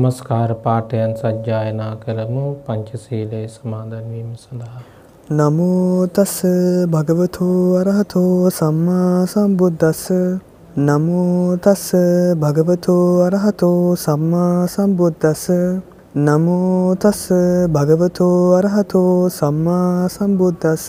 නමස්කාර පාඨයන් සජ්ජායනා කරමු පංචශීලයේ සමාදන් වීම සඳහා. නමෝ තස් භගවතු අරහතෝ සම්මා සම්බුද්දස්ස නමෝ තස් භගවතු අරහතෝ සම්මා සම්බුද්දස්ස නමෝ තස් භගවතු අරහතෝ සම්මා සම්බුද්දස්ස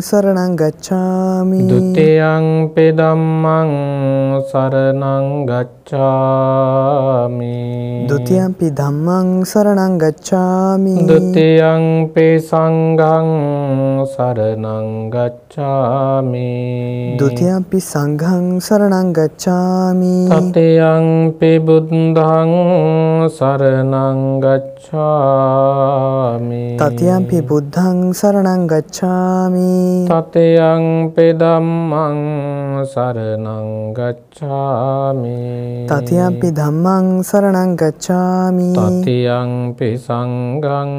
සරණං ගච්ඡාමි ဒ ුතියං පි ධම්මං සරණං ගච්ඡාමි ဒ ුතියං පි ධම්මං සරණං ගච්ඡාමි ဒ ුතියං පි සංඝං සරණං ගච්ඡාමි ဒ ුතියං පි සංඝං සරණං ගච්ඡාමි තතියං පි බුද්ධං සරණං ගච්ඡාමි තතියං පි බුද්ධං සරණං ගච්ඡාමි තතියං පෙදම්මං සරණං ගච්ඡාමි තතියම්පි ධම්මං සරණං ගච්ඡාමි තතියංපි සංඝං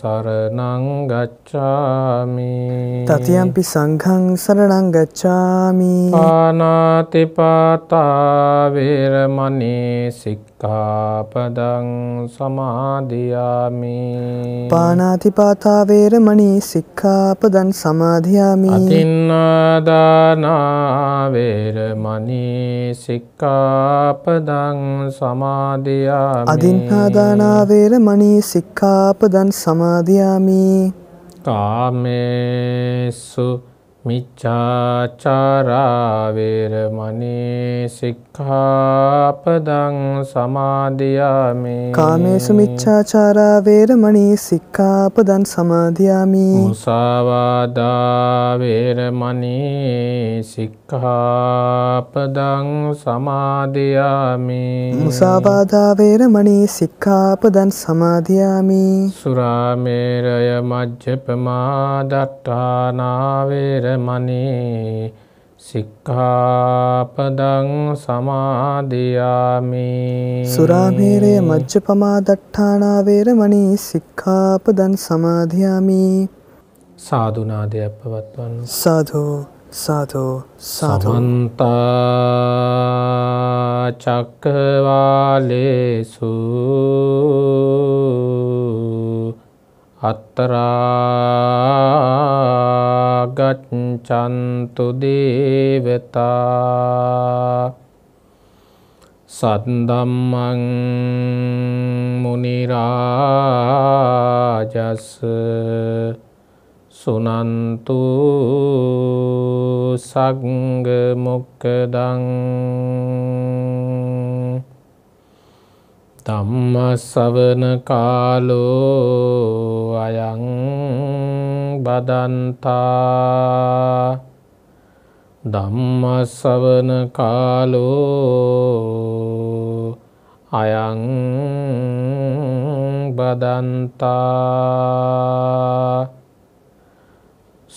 සරණං ගච්ඡාමි තතියම්පි සංඝං සරණං ගච්ඡාමි පානාතිපාතා වේරමණී සික්ඛ සික්කාපදං සමාධයාමි පානාතිපාතා වේරමණී සික්කාපදන් සමාධයාමි අතින්නාදානාවේරමණී සික්කාපදං සමාධයාමි අදින්හාදානාවේරමණී සික්කාපදන් සමාධයාමි කාමේසු මිච්චාචාරාවේරමනේ සික්ඛාපදං සමාදියාමි කාමේසු මිච්චාචාරාවේරමනේ සික්ඛාපදං සමාදියාමි මුසාවාදාවේරමනේ සික්ඛාපදං සමාදියාමි මුසාවාදාවේරමනේ සික්ඛාපදං සමාදියාමි සුරාමේරය මජ්ජපමා දට්ඨානාවේර මනේ සික්ඛාපදං සමාදියාමි සුරාමේරය මජ්ජපමා දට්ඨානා වේරමණී සික්ඛාපදං සමාදියාමි සාදු නාදය පවත්වන්න සාදු සාදු සාදු සමන්ත චක්කවාලේසු අත්තරා චන්තු දේවතා සත්දම්මං මුනිරාජස් සුනන්තු සග්ග මොක්කදං ධම්මස්සවන කාලෝ අයං බදන්තා ධම්මස්සවන කාලෝ අයං බදන්තා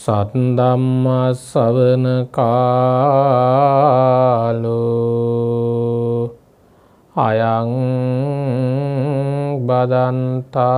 සත්දම්මස්සවන කාලෝ අයං බදන්තා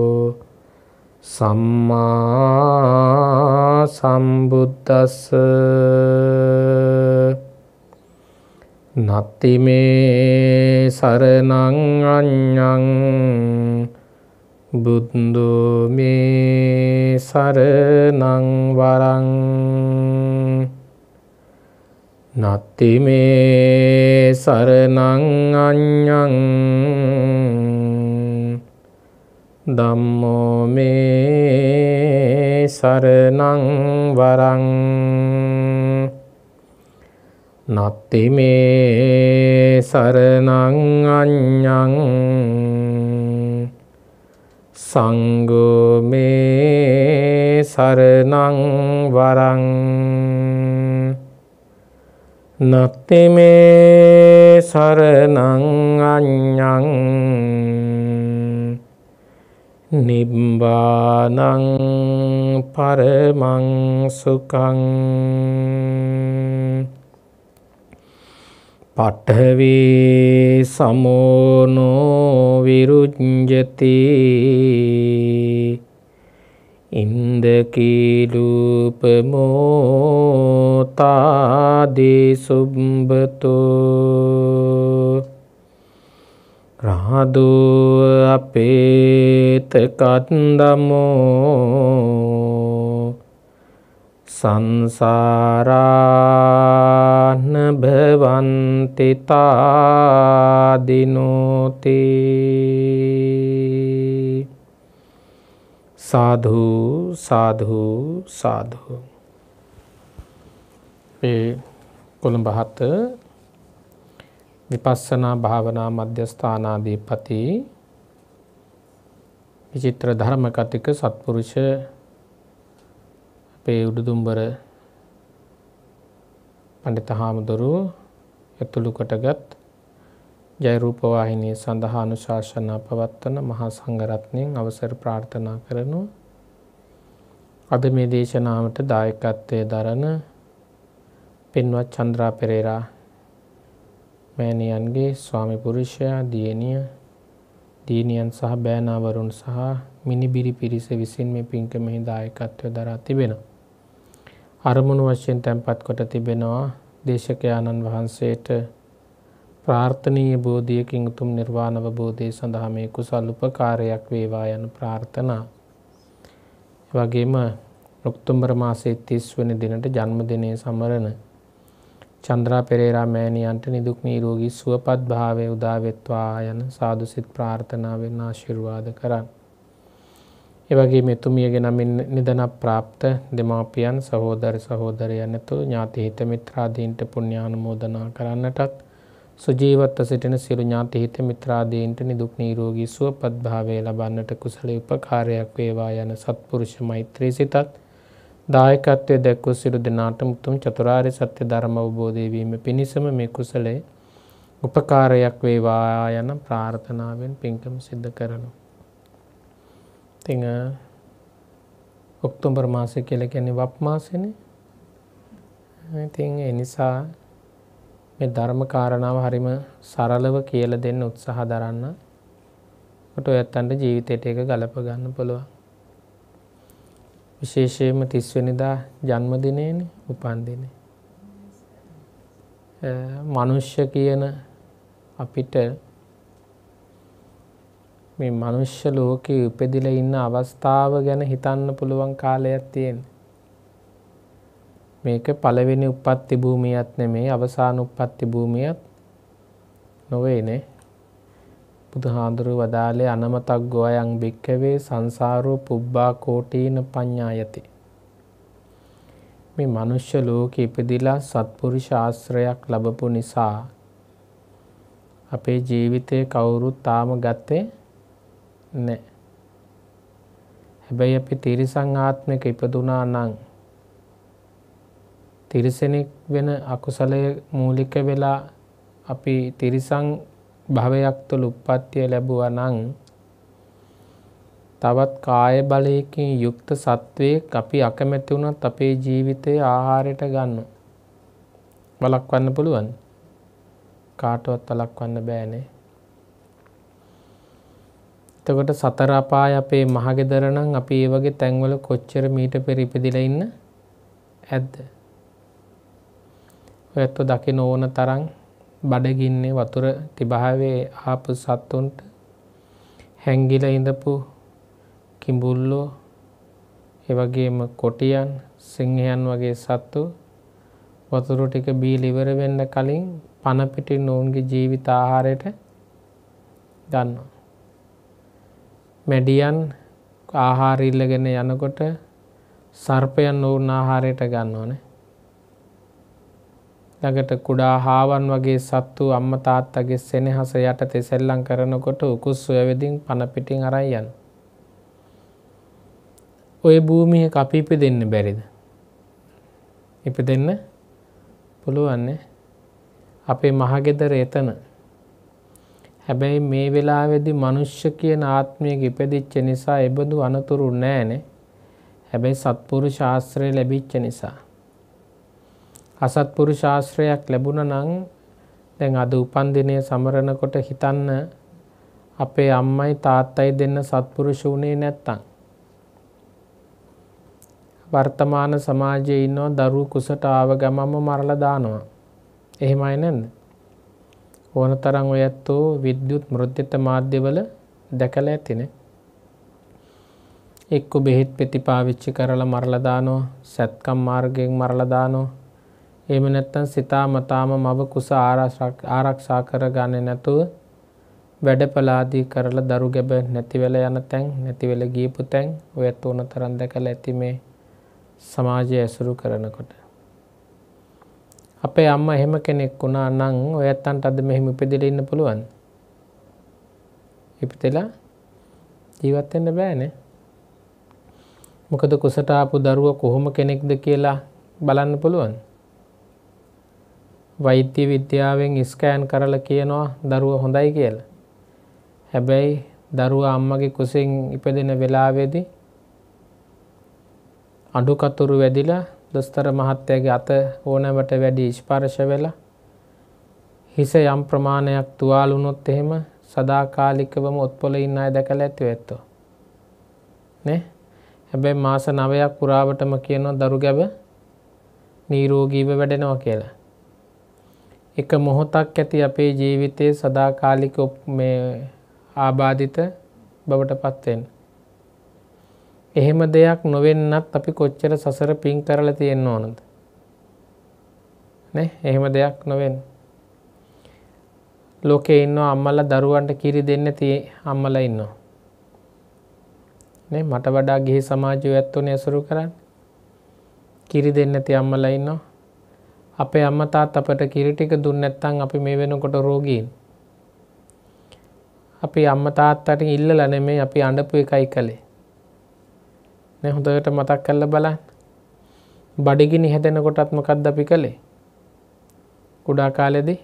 සම්මා සම්බුද්දස්ස නත්තිමේ සරණං අඤ්ඤං බුද්දෝ මේ සරණං වරං නත්තිමේ සරණං අඤ්ඤං දම්මෝ මේ සරණං වරං නත්ති මේ සරණං අඤ්ඤං සංඝෝ මේ සරණං වරං නත්ති මේ සරණං අඤ්ඤං නිබ්බානං පරමං සුකං පට්ඨවේ සමෝනෝ විරුජ්ජති ඉන්දකීලූපමෝතාදී සුම්බතෝ රහදුව අපේතකත්දමෝ සංසාරාන භවන්තිතාදිනෝති සාධු සාධු සාධු ඒ කොළඹ හත විපස්සනා භාවනා මධ්‍යස්ථානාදීපති විචිත්‍ර ධර්මකතික සත්පුරුෂ අපේ උඩුදුම්බර පණ්ඩිත හාමුදුරු ඇතුළු කොටගත් ජයරූපවාහිනී සඳහා අනුශාසනා පවත්වන මහා සංඝරත්නයෙන් අවසර ප්‍රාර්ථනා කරනු අද මේ දේශනාවට දායකත්වයේ දරන පින්වත් චන්ද්‍රා පෙරේරා බ්‍රහ්මණයන්ගේ ස්වාමි පුරුෂයා දියණිය දීනියන් සහ බෑනාවරුන් සහ මිනිබිරි පිරිස විසින් මේ පින්කමෙහි දායකත්වය දරා තිබෙන. අරමුණු වශයෙන් තැන්පත් කොට තිබෙනවා දේශකයාණන් වහන්සේට ප්‍රාර්ථනීය බෝධියකින් උතුම් නිර්වාණව බෝධය සඳහා මේ කුසල් උපකාරයක් වේවා යන ප්‍රාර්ථනා. වගේම ඔක්තුම්බර මාසේ 30 වෙනි දිනට ජන්මදිනය සමරන චන්ද්‍රා පෙරේරා මෑණියන්ට නිදුක් නිරෝගී සුවපත් භාවය උදා වෙත්වා යන සාදු සිත් ප්‍රාර්ථනාවෙන් ආශිර්වාද කරන්න. ඒ වගේම එතුමියගේ නමින් නිදන પ્રાપ્ત දෙමාපියන් සහෝදර සහෝදරයන් ඇතුළු ඥාති හිත මිත්‍රාදීන්ට පුණ්‍යානුමෝදනා කරන්නටත් සුජීවත්ව සිටින සියලු ඥාති හිත මිත්‍රාදීන්ට නිදුක් නිරෝගී සුවපත් භාවය ලබන්නට කුසල උපකාරයක් වේවා යන සත්පුරුෂ මෛත්‍රී සිතත් දායකත්වය දැක්වූ සිරු දෙනාටම උතුම් චතුරාර්ය සත්‍ය ධර්ම අවබෝධය වීම පිණිසම මේ කුසලයේ උපකාරයක් වේවා යන ප්‍රාර්ථනාවෙන් පින්කම සිද්ධ කරනු. ඉතින් ඔක්තෝබර් මාසය කියලා කියන්නේ වප් මාසෙනේ. ඉතින් ඒ නිසා මේ ධර්ම කාරණාව හරිම සරලව කියලා දෙන්න උත්සාහ දරන්න. ඔට ඔයත්තන්ට ජීවිතයට එක ගලප ගන්න පුළුවන්. විශේෂයම තිස්වනිදා ජන්මදිනයන උපන්දින. මනුෂ්‍ය කියන අපිට මේ මනුෂ්‍ය ලෝකයේ උපෙදිල ඉන්න අවස්ථාව ගැන හිතන්න පුළුවන් කාලයක් තියෙන්. මේක පළවෙනි උපත්ති භූමියත් නෙමේ අවසාන උපත්ති භූමියත් නොවේනේ බුදුහාඳුරු වදාලේ අනමතක් ගෝයන් භික්කවේ සංසාරෝ පුබ්බා කෝටීන පඤ්ඤායති. මේ මනුෂ්‍ය ලෝකෙ ඉපදිලා සත්පුරුෂ ආශ්‍රයක් ලැබපු නිසා අපේ ජීවිතේ කවුරුත් තාම ගත්තේ නැහැ. හැබැයි අපි තිරිසං ආත්මයක ඉපදුනා නම් තිරිසනෙක් වෙන අකුසලය මූලික වෙලා අපි තිරිසං භවයක් තුළ උප්පත්තිය ලැබුව නං තවත් කාය බලයකින් යුක්ත සත්වයෙක් අපි අකමැති වුණත් අපේ ජීවිතය ආහාරයට ගන්න. වලක්වන්න පුළුවන් කාටවත් වලක්වන්න බෑනේ. එතකොට සතරාපාය අපේ මහගෙදරනම් අපි ඒ වගේ තැන්වල කොච්චර මීට පෙරිපදිල ඉන්න ඇද්ද. ඇත්තු දකින ඕන තරන් බඩගින්නේ වතුර තිබහාවේ ආපු සත්තුන්ට හැංගිල ඉඳපු කිඹුල්ලෝ එවගේම කොටියන් සිංහයන් වගේ සත්තු වතුරු ටික බී ලිවර වෙන්න කලින් පණපිටි නොවුන්ගේ ජීවිත ආහාරයට ගන්නවා. මැඩියන් ආහාරඉල්ලගෙන යනකොට සර්පයන් නොවුන් ආහාරයට ගන්න ඕනේ ළඟට කුඩා හාවන් වගේ සත්තු අම්ම තාත්තගේ සෙනෙහස යට තෙසෙල්ලම් කරනකොට උකුස් සොය වෙදින් පන පිටින් අරන් යන. ওই භූමිය කපිපෙ දෙන්න බැරිද? ඉපදෙන්න පුළුවන් නේ. අපේ මහගෙදර එතන. හැබැයි මේ වෙලාවේදී මිනිස්ස කියන ආත්මයක ඉපදිච්ච නිසා ඒබඳු අනතුරු නැහැ නේ. හැබැයි සත්පුරු ශාස්ත්‍රය ලැබිච්ච නිසා අසත්පුරු ශාස්ත්‍රයක් ලැබුණ නං දැන් අද උපන්දිනය සමරණකොට හිතන්න අපේ අම්මයි තාත්තයි දෙන්න සත්පුරුෂූනේ නැත්තං. වර්තමාන සමාජය ඉන්නෝ දරු කුසට ආව ගමම මරලදානවා. එහෙම අයනැද. ඕන තරං ඔය ඇත්තෝ විද්‍යුත් මෘද්ධත මාධ්‍යවල දැකල ඇතින. එක්කු බෙහෙත් පෙති පාවිච්චි කරලා මරලදානෝ සැත්කම් මාර්ගයෙන් මරලදානෝ එහෙම නැත්නම් සිතා මතාම මව කුස ආරක්ෂා කරගන්නේ නැතුව වැඩපලාදී කරලා දරු ගැබ නැතිවල යන තැන් නැතිවල ගියපු තැන් ඔයත් ඕන තරම් දැකලා ඇති මේ සමාජය ඇසුරු කරනකොට අපේ අම්මා එහෙම කෙනෙක් වුණා නම් ඔයත්තන්ට අද මෙහෙම ඉපදෙලා ඉන්න පුළුවන් ඉපදෙලා ජීවත් වෙන්න බෑනේ මොකද කුසට ආපු දරුවා කොහොම කෙනෙක්ද කියලා බලන්න පුළුවන් වෛද්‍ය විද්‍යාවෙන් ස්කෑන් කරල කියනවා දරුව හොඳයි කියල. හැබැයි දරුව අම්මගේ කුසින් ඉපදෙන වෙලාවේදී අඩුකතුරු වැදිලා දොස්තර මහත්තයගේ අත ඕනවට වැඩි ඉස්්පාර්ශ වෙලා හිස යම් ප්‍රමාණයක් තුවාලුනොත් එහෙම සදාකාලිකවම ඔත්පොල ඉන්න අය දැකළ ඇති ඇත්තෝ. නේ හැබැයි මාස නවයක් පුරාවටම කියනවා දරු ගැබ නීරෝගීව වැඩෙනවා කියලා. එක මොහොතක් ඇති අපේ ජීවිතයේ සදාකාලික මේ ආබාධිත බවට පත්වෙන්. එහෙම දෙයක් නොවෙන්නත් අපි කොච්චර සසර පින් කරලා තියෙන්න ඕනද. එහෙම දෙයක් නොවෙන්. ලෝකෙ ඉන්න අම්මල දරුවන්ට කිරි දෙන්න තිය අම්මල ඉන්නවා. මට වඩා ගිහි සමාජය ඇත්තුන ඇසුරු කරන්න කිරි දෙන්න ති අම්මල ඉන්නවා අපේ අම්මතාත් අපට කිරිටික දුන්නැත්තං අපි මේ වෙනකොට රෝගීන්. අපි අම්මතාත්තට ඉල්ලල නෙමේ අපි අඩපු එකයි කළේ. නැහොඳට මතක් කල්ල බලන් බඩිගිනි හැදෙනකොටත් මොකක්ද අපි කළේ. කුඩා කාලෙදී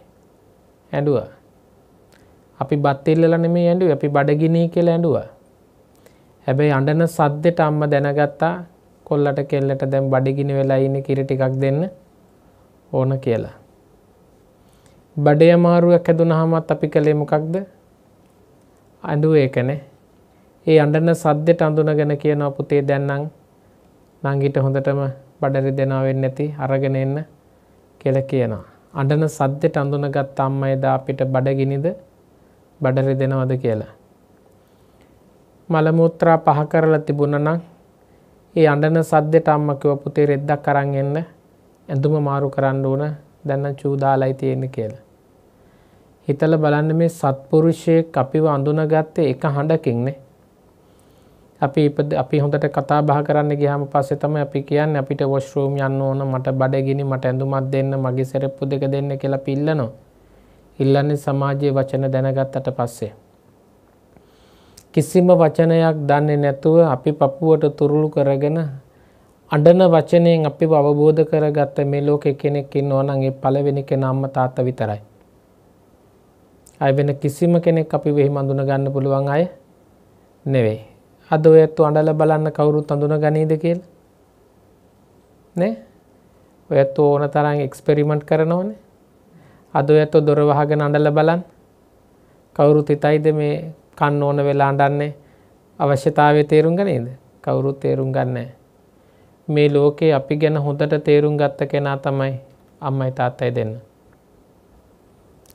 ඇඩුව. අපි බත්තිල්ල නෙමේ ඇඩුව අපි බඩගිනී කියල ඇඩුව. හැබැයි අඩන සද්දෙට අම්ම දැනගත්තා කොල්ලට කෙල්ලට දැම් බඩිගිනි වෙලා ඉන්න කිරි ටිකක් දෙන්න ඕන කියලා. බඩය මාරුවක් හැදුනහමත් අපි කළේ මොකක්ද අඩුව ඒකනේ ඒ අඩන සද්‍යට අඳුනගෙන කියන අපපුතේ දැන්නම් නංගිට හොඳටම බඩරි දෙනාවෙන් නැති අරගෙන එන්න කෙල කියනවා. අඩන සද්‍යට අඳුනගත් අම්ම එදා අපිට බඩගිනිද බඩරි දෙනවද කියලා. මළමුත්‍රා පහ කරලා තිබුණනම් ඒ අඩන සද්‍යට අම්මකිව පුතේ රෙද්දක් කරන්න එන්න ඇඳුම මාරු කරන්න ඕන දැන්න චූදාලයි තියෙන කියලා. හිතල බලන්න මේ සත්පුරුෂය අපිව අඳුනගත්තේ එක හඬකින්නේ. අපි ඉපද අපි හොඳට කතා බහ කරන්න ගියාම පස්සේ තමයි අපි කියන්නේ අපිට වොෂ්රූම් යන්න ඕන මට බඩගිනි මට ඇඳුමක් දෙන්න මගේ සෙරෙප්පු දෙක දෙන්න කියලා පිල්ලනවා. ඉල්ලන්නේ සමාජයේ වචන දැනගත්තට පස්සේ. කිසිම වචනයක් දන්නේ නැතුව අපි පපුවට තුරුළු කරගෙන අඩන වචනයෙන් අපි අවබෝධ කරගත්ත මේ ලෝක කෙනෙක් ඉන්න ඕනන්ගේ පලවෙනි කෙනම්ම තාත්ත විතරයි. අය වෙන කිසිම කෙනෙක් අපි වෙහි මඳුන ගන්න පුළුවන් අය නෙවෙයි. අද ඔයත්තු අඩල බලන්න කවුරුත් අඳුන ගනීද කියල් නෑ ඔයත් ඕන තරන් එක්ස්පෙරිමෙන්ට් කරනවන අද ඇත්තු දොරවහගෙන අඩල බලන් කවුරුත් හිතයිද මේ කන්න ඕන වෙලා අඩන්නේ අවශ්‍යතාවය තේරුම් ගනේද කවුරුත් තේරුම් ගන්නෑ මේ ලෝකේ අපි ගැන හොඳට තේරුම් ගත්ත කෙනා තමයි අම්මයි තාත්තයි දෙන්න.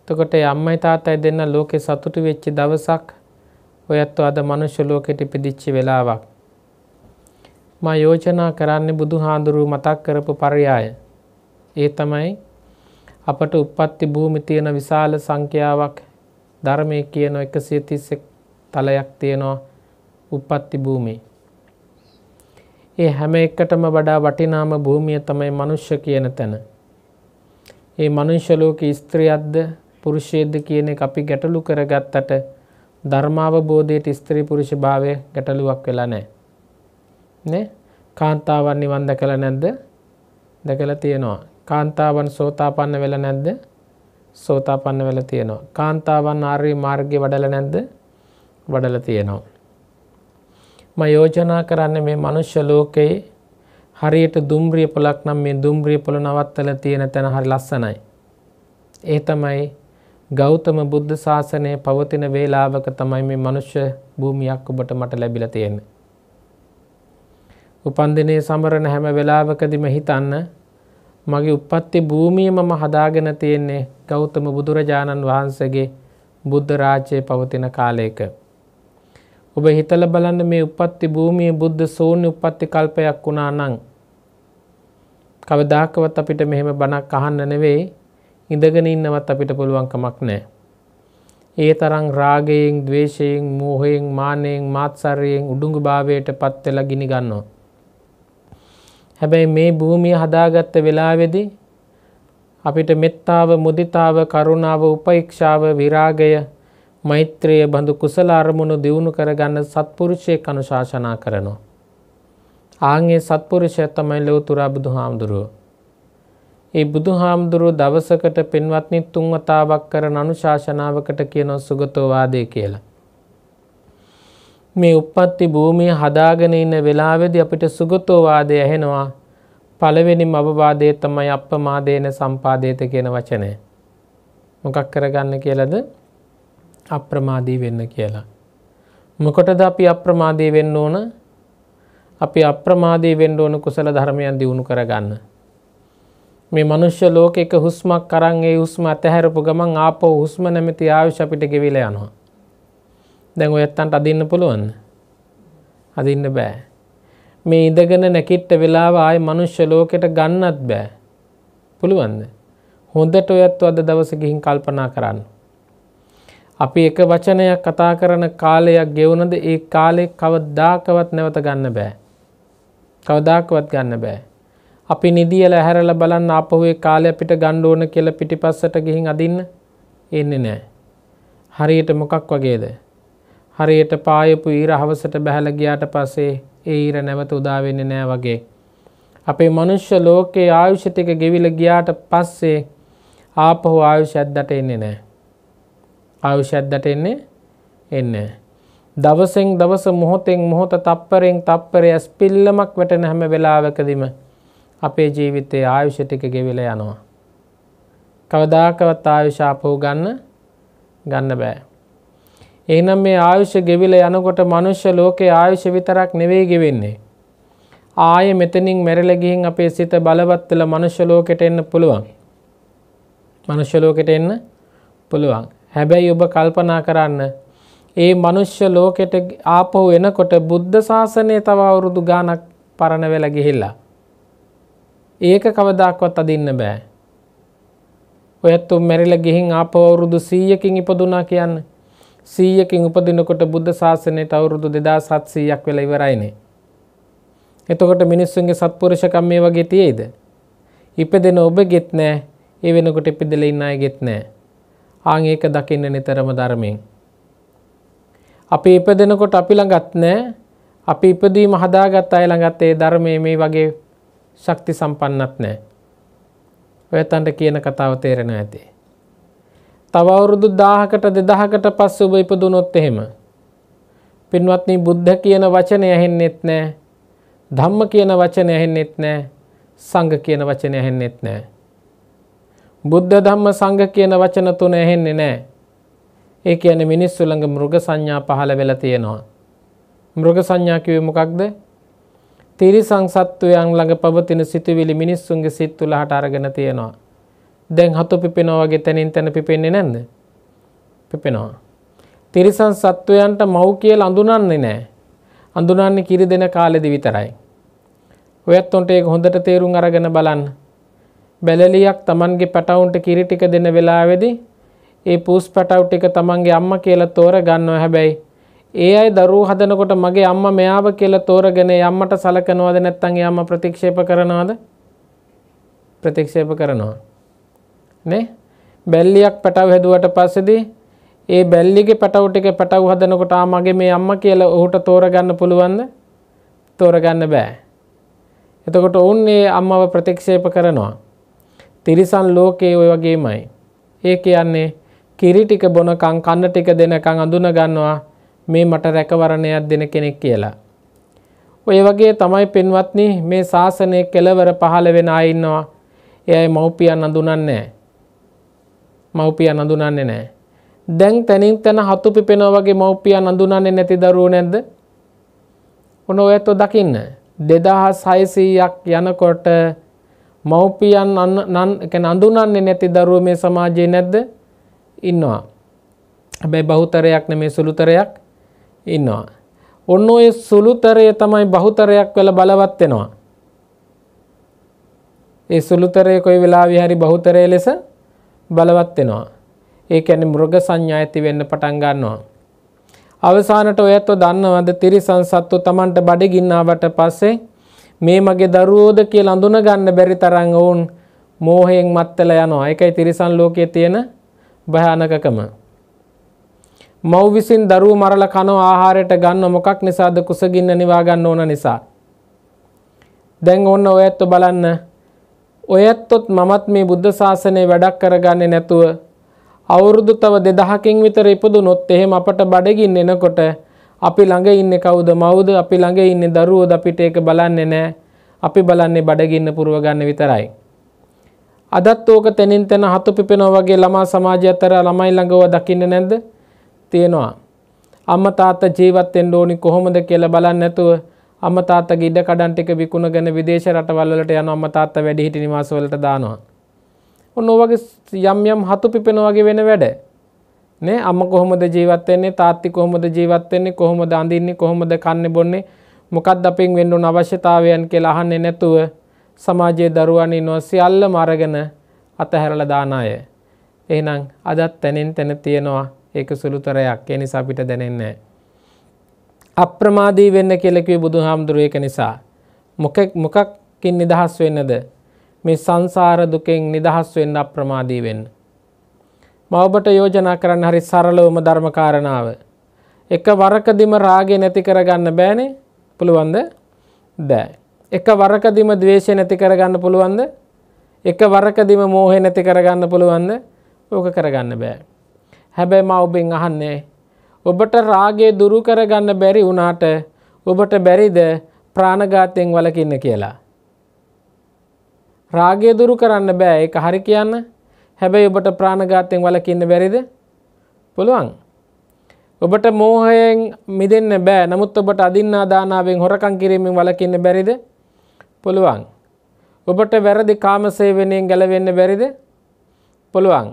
එතකොට අම්මයි තාත්තයි දෙන්න ලෝකෙ සතුටු වෙච්චි දවසක් ඔයත්තු අද මනුෂ්‍ය ලෝකෙට ඉපදිච්චි වෙලාවක්. මා යෝජනා කරන්නේ බුදු හාඳුරුව මතක් කරපු පරියාය. ඒ තමයි අපට උපත්ති භූමි තියෙන විශාල සංඛ්‍යාවක් ධර්මය කියන එකසිය තිස්සෙක් තලයක් තියෙනවා උපත්ති භූමේ. ඒ හැම එකටම වඩා වටිනාම භූමිය තමයි මනුෂ්‍ය කියන තැන. ඒ මනුෂ්‍යලෝක ස්ත්‍රියද්ද පුරුෂයද්ද කියන එක අපි ගැටලු කරගත්තට ධර්මාවබෝධයට ස්ත්‍රී පුරුෂ භාවය ගැටලුවක් වෙලා නෑ. නේ කාන්තාවන් නිවන් දැකලා නැද්ද? දැකලා තියෙනවා. කාන්තාවන් සෝතාපන්න වෙලා නැද්ද? සෝතාපන්න වෙලා තියෙනවා. කාන්තාවන් ආර්ය මාර්ගයේ වඩලා නැද්ද? වඩලා තියෙනවා. ම යෝජනා කරන්න මේ මනුෂ්‍ය ලෝකයේ හරියට දුම්රිය පොලක් නම් මේ දුම්රිය පොළ නවත්තල තියෙන තැන හරි ලස්සනයි. ඒ තමයි ගෞතම බුද්ධ ශාසනය පවතින වේලාවක තමයි මේ මනුෂ්‍ය භූමියක් ඔබට මට ලැබිල තියෙන. උපන්දිනය සමරණ හැම වෙලාවකදිම හිතන්න මගේ උපත්ති භූමියමම හදාගෙන තියෙන්නේ ගෞතම බුදුරජාණන් වහන්සගේ බුද්ධ රාජ්‍යය පවතින කාලයක. ඔබ හිතල බලන්න මේ උපත්ති භූමිය බුද්ධ සූන්‍ය උපත්ති කල්පයක් වුණා නං. කවදාකවත් අපිට මෙහෙම බණක් අහන්න නෙවෙයි ඉඳගෙන ඉන්නවත් අපිට පුළුවන්කමක් නෑ. ඒ තරං රාගයෙන් දවේශයෙන් මෝහයෙන් මානයෙන් මාත්සරයෙන් උඩුඟු භාවයට පත්වෙලා ගිනි ගන්නවා. හැබැයි මේ භූමිය හදාගත්ත වෙලාවෙදි අපිට මෙත්තාව මුදිතාව කරුණාව උපයික්ෂාව විරාගය මෛත්‍රය බඳු කුසල අරමුණු දියුණු කරගන්න සත්පුරුෂය කනුශාසනා කරනවා. ආගේ සත්පුරුෂය තමයි ලොවතුරා බුදු හාමුදුරුව. ඒ බුදු හාමුදුරුව දවසකට පෙන්වත්නි තුන්වතාවක් කර අනුශාසනාවකට කියනො සුගතෝවාදය කියලා. මේ උපත්ති භූමිය හදාගෙන ඉන්න වෙලාවෙද අපිට සුගතෝවාදය ඇහෙනවා පළවෙනි අවවාදය තමයි අප මාදේන සම්පාදේත කියන වචනය. මොකක් කරගන්න කියලද අප්‍රමාදී වෙන්න කියලා. මොකටද අපි අප්‍රමාදී වෙන්න ඕන අපි අප්‍රමාදී වෙන්න ඕන කුසල ධර්මයන් දියුණු කරගන්න. මේ මනුෂ්‍ය ලෝක එක හුස්මක් කරන් ඒ හුස්ම ඇතහැරපු ගමන් ආපෝ හුස්ම නැමැති ආයුෂ අපිට ගෙවිල යනවා. දැන් ඔයත්තන්ට අදින්න පුළුවන්. අදින්න බෑ. මේ ඉඳගෙන නැකිට්ට වෙලාව ආය මනුෂ්‍ය ලෝකෙට ගන්නත් බෑ. පුළුවන්ද. හොඳට ඔයත්තු අද දවස ගිහින් කල්පනා කරන්න. අපි එක වචනයක් කතා කරන කාලයක් ගෙවුණද ඒ කාලෙ කවදාකවත් නැවත ගන්න බෑ. කවදාකවත් ගන්න බෑ. අපි නිදියල හැරල බලන්න අපහුවේ කාලය අපිට ගණ්ඩෝන කියල පිටිපස්සට ගිහින් අදින්න එන්නේ නෑ. හරියට මොකක් වගේද. හරියට පායපු ඊර හවසට බැහැල ගියාට පස්සේ ඒ ඊර නැවත උදාවෙන්නේ නෑ වගේ. අපේ මනුෂ්‍ය ලෝකයේ ආයුෂතික ගෙවිල ගියාට පස්සේ ආපහු ආයුෂ ඇද්දට එන්නේ නෑ. ආයුෂද්දට එන්නේ එන්නේ. දවසෙන් දවස මොහොතෙන් මොහොත තප්පරෙන් තප්පරය ඇස්පිල්ලමක් වැටෙන හැම වෙලාවකදීම අපේ ජීවිතයේ ආයුෂ ටික ගෙවිලා යනවා. කවදාකවත් ආයුෂ ආපහු ගන්න ගන්න බෑ. එහෙනම් මේ ආයුෂ ගෙවිලා යනකොට මනුෂ්‍ය ලෝකේ ආයුෂ විතරක් නෙවෙයි ගෙවෙන්නේ. ආය මෙතනින් මැරිලා ගිහින් අපේ සිත බලවත් වෙලා මනුෂ්‍ය ලෝකෙට එන්න පුළුවන්. මනුෂ්‍ය ලෝකෙට එන්න පුළුවන්. හැබැයි ඔබ කල්පනා කරන්න ඒ මනුෂ්‍ය ලෝකෙට ආපහු එනකොට බුද්ධ ශාසනය තව අවුරුදු ගානක් පරණ වෙලා ගිහිල්ලා. ඒක කවදාක්වත් අදින්න බෑ. ඔයත් මැරිලා ගිහින් ආපහු අවුරුදු 100කින් ඉපදුනා කියන්නේ. 100කින් උපදිනකොට බුද්ධ ශාසනයට අවුරුදු 2700ක් වෙලා ඉවරයිනේ. එතකොට මිනිස්සුන්ගේ සත්පුරුෂකම් මේ වගේ තියෙයිද? ඉපදෙන ඔබගෙත් නෑ, ඒ වෙනකොට ඉපදෙලා ඉන්න අයගෙත් නෑ. ආං ඒක දකින්න නිතරම ධර්මයෙන්. අපි ඉපදෙනකොට අපි ළඟත් නෑ අපි ඉපදීම හදාගත් අය ළඟත් ඒ ධර්මයේ මේ වගේ ශක්ති සම්පන්නත් නෑ. ඔයතන්ට කියන කතාව තේරෙන ඇති. තව අවුරුදු දාහකට දෙදහකට පස්ස ඔබ ඉපදුනොත් එහෙම. පින්වත්නි බුද්ධ කියන වචනය ඇහෙන්නෙත් නෑ. ධම්ම කියන වචනය ඇහෙන්නෙත් නෑ. සංඝ කියන වචනය ඇහෙන්නෙත් නෑ. බුද්ධ ධම්ම සංඝ කියන වචන තුන ඇහෙන්නේ නැහැ. ඒ කියන්නේ මිනිස්සු ළඟ මෘග සංඥා පහළ වෙලා තියෙනවා. මෘග සංඥා කිව්වේ මොකක්ද? තිරිසං සත්වයන් ළඟ පවතින සිතුවිලි මිනිස්සුන්ගේ සිත් තුලහට අරගෙන තියෙනවා. දැන් හතු පිපෙනවා වගේ තනින් තන පිපෙන්නේ නැන්ද? පිපෙනවා. තිරිසං සත්වයන්ට මව් කියලා අඳුනන්නේ නැහැ. අඳුනන්නේ කිරි දෙන කාලෙදි විතරයි. ඔයත් උන්ට ඒක හොඳට තේරුම් අරගෙන බලන්න. බැලලියක් තමන්ගේ පැටවුන්ට කිරි ටික දෙන වෙලාවේදී ඒ පූස් පැටව් ටික තමන්ගේ අම්මා කියලා තෝර ගන්නවා හැබැයි ඒ අය දරුවෝ හදනකොට මගේ අම්මා මෙයාව කියලා තෝරගෙන අම්මට සලකනවද නැත්නම් ඒ අම්මා ප්‍රතික්ෂේප කරනවද ප්‍රතික්ෂේප කරනවා නේ බැල්ලියක් පැටව් හැදුවට පස්සේදී ඒ බැල්ලිගේ පැටව් ටික පැටව් හදනකොට ආ මගේ මේ අම්මා කියලා ඔහුට තෝරගන්න පුළුවන්ද තෝරගන්න බෑ එතකොට ඔවුන් ඒ අම්මව ප්‍රතික්ෂේප කරනවා තිරිසන් ලෝකයේ ඔය වගේමයි. ඒ කියන්නේ කිරි ටික බොනකං කන්න ටික දෙනකං අඳුන ගන්නවා මේ මට රැකවරණයක් දෙන කෙනෙක් කියලා. ඔය වගේ තමයි පින්වත්නි මේ ශාසනය කෙලවර පහළ වෙන අය ඉන්නවා. එයයි මව්පියන් අඳුනන්නේ නැහැ. මව්පියන් අඳුනන්නේ නැහැ. දැන් තනින් තන හතු පිපෙනවා වගේ මව්පියන් අඳුනන්නේ නැති දරුවෝ නැද්ද? ඔන්න ඔයත් දකින්න. 2600ක් යනකොට මව්පියන් නන් එකන අඳුනන්නේ නැති දරුව මේ සමාජයේ නැද්ද ඉන්නවා. හැබැයි බහුතරයක් නෙමේ සුළුතරයක් ඉන්නවා. ඔන්න ඔය සුළුතරය තමයි බහුතරයක් වෙලා බලවත් වෙනවා. ඒ සුළුතරය කොයි වෙලාවෙ හරි බහුතරය ලෙස බලවත් වෙනවා. ඒ කියන්නේ මෘග සංඥා ඇති වෙන්න පටන් ගන්නවා. අවසානට ඔයත්ව දන්නවද තිරිසන් සත්තු Tamanට බඩගින්නාවට පස්සේ මේ මගේ දරුවෝද කිය ලඳුන ගන්න බැරි තරං ඔවුන් මෝහයෙන් මත්තල යනවා එකයි තිරිසන් ලෝකයේ තියෙන භයානකකම. මව් විසින් දරුව මරල කනෝ ආහාරයට ගන්න මොකක් නිසාද කුසගින්න නිවා ගන්න ඕන නිසා. දැන් ඔන්න ඔයත් බලන්න ඔයත්තොත් මමත් මේ බුද්ධ ශාසනය වැඩක් කරගන්නේ නැතුව අවුරුදු තව දෙදහකින් විතර ඉපදුනොත් එහෙම අපට බඩගින් එනකොට අපි ළඟ ඉන්න කවුද මවුද අපි ළඟ ඉන්න දරුවෝද අපිට ඒක බලන්නේ නෑ අපි බලන්නේ බඩගින්න පුරුව ගන්න විතරයි. අදත් ඕක තැනින් තැන හතු පිපෙනෝ වගේ ළමා සමාජය අතර ළමයි ළඟව දකින්න නැද්ද තියෙනවා. අම්ම තාත්ත ජීවත්තෙන් ඕනි කොහොමද කියල බලන්න නැතුව අම්ම තාත්ත ගිඩ කඩන්ටික විකුණ ගැන විදේශ රටවල්ලට යන අම්ම තාත්ත වැඩිහිටි නිවාසවලට දානවා. ඔන්න ඔවගේ යම් යම් හතු පිපෙනවාගේ වෙන වැඩ නේ අම්ම කොහොමද ජීවත්වෙන්නේ තාත්ති කොහොමද ජීවත්වෙන්නේ කොහොමද අඳින්නේ කොහොමද කන්න බොන්නේ මොකක්ද අපින් වෙන්නුන් අවශ්‍යතාවයන් කියලා අහන්නේ නැතුව සමාජයේ දරුවන් ඉන්නවා සියල්ලම අරගෙන අතහැරලා දාන අය. එහෙනම් අදත් තැනින් තැන තියෙනවා ඒක සුළුතරයක්. ඒ නිසා අපිට දැනෙන්නේ අප්‍රමාදී වෙන්න කියලා කිව්වේ බුදුහාමුදුරුවෝ ඒක නිසා. මොකෙක් මොකක්කින් නිදහස් වෙන්නද? මේ සංසාර දුකෙන් නිදහස් වෙන්න අප්‍රමාදී වෙන්න. මවබට යෝජනා කරන්න හරි සරලවම ධර්මකාරණාව. එක වරකදිම රාගේ නැති කරගන්න බෑනේ පුළුවන්ද දෑ. එක වරකදිම දවේශය නැති කරගන්න පුළුවන්ද එක වරකදිම මෝහය නැති කරගන්න පුළුවන්ද ඕක කරගන්න බෑ. හැබැයි මවබෙන් අහන්නේ. ඔබට රාගේ දුරු කරගන්න බැරි වුණාට ඔබට බැරිද ප්‍රාණඝාතයෙන් වලකින්න කියලා. රාගය දුරු කරන්න බෑ ඒක හරි කියන්න හැබැයි ඔබට ප්‍රාණඝාතයෙන් වළකින්න බැරිද? පුළුවන්. ඔබට මෝහයෙන් මිදෙන්න බෑ. නමුත් ඔබට අදින්නා දානාවෙන් හොරකම් කිරීමෙන් වළකින්න බැරිද? පුළුවන්. ඔබට වැරදි කාමසේවණයෙන් ගැලවෙන්න බැරිද? පුළුවන්.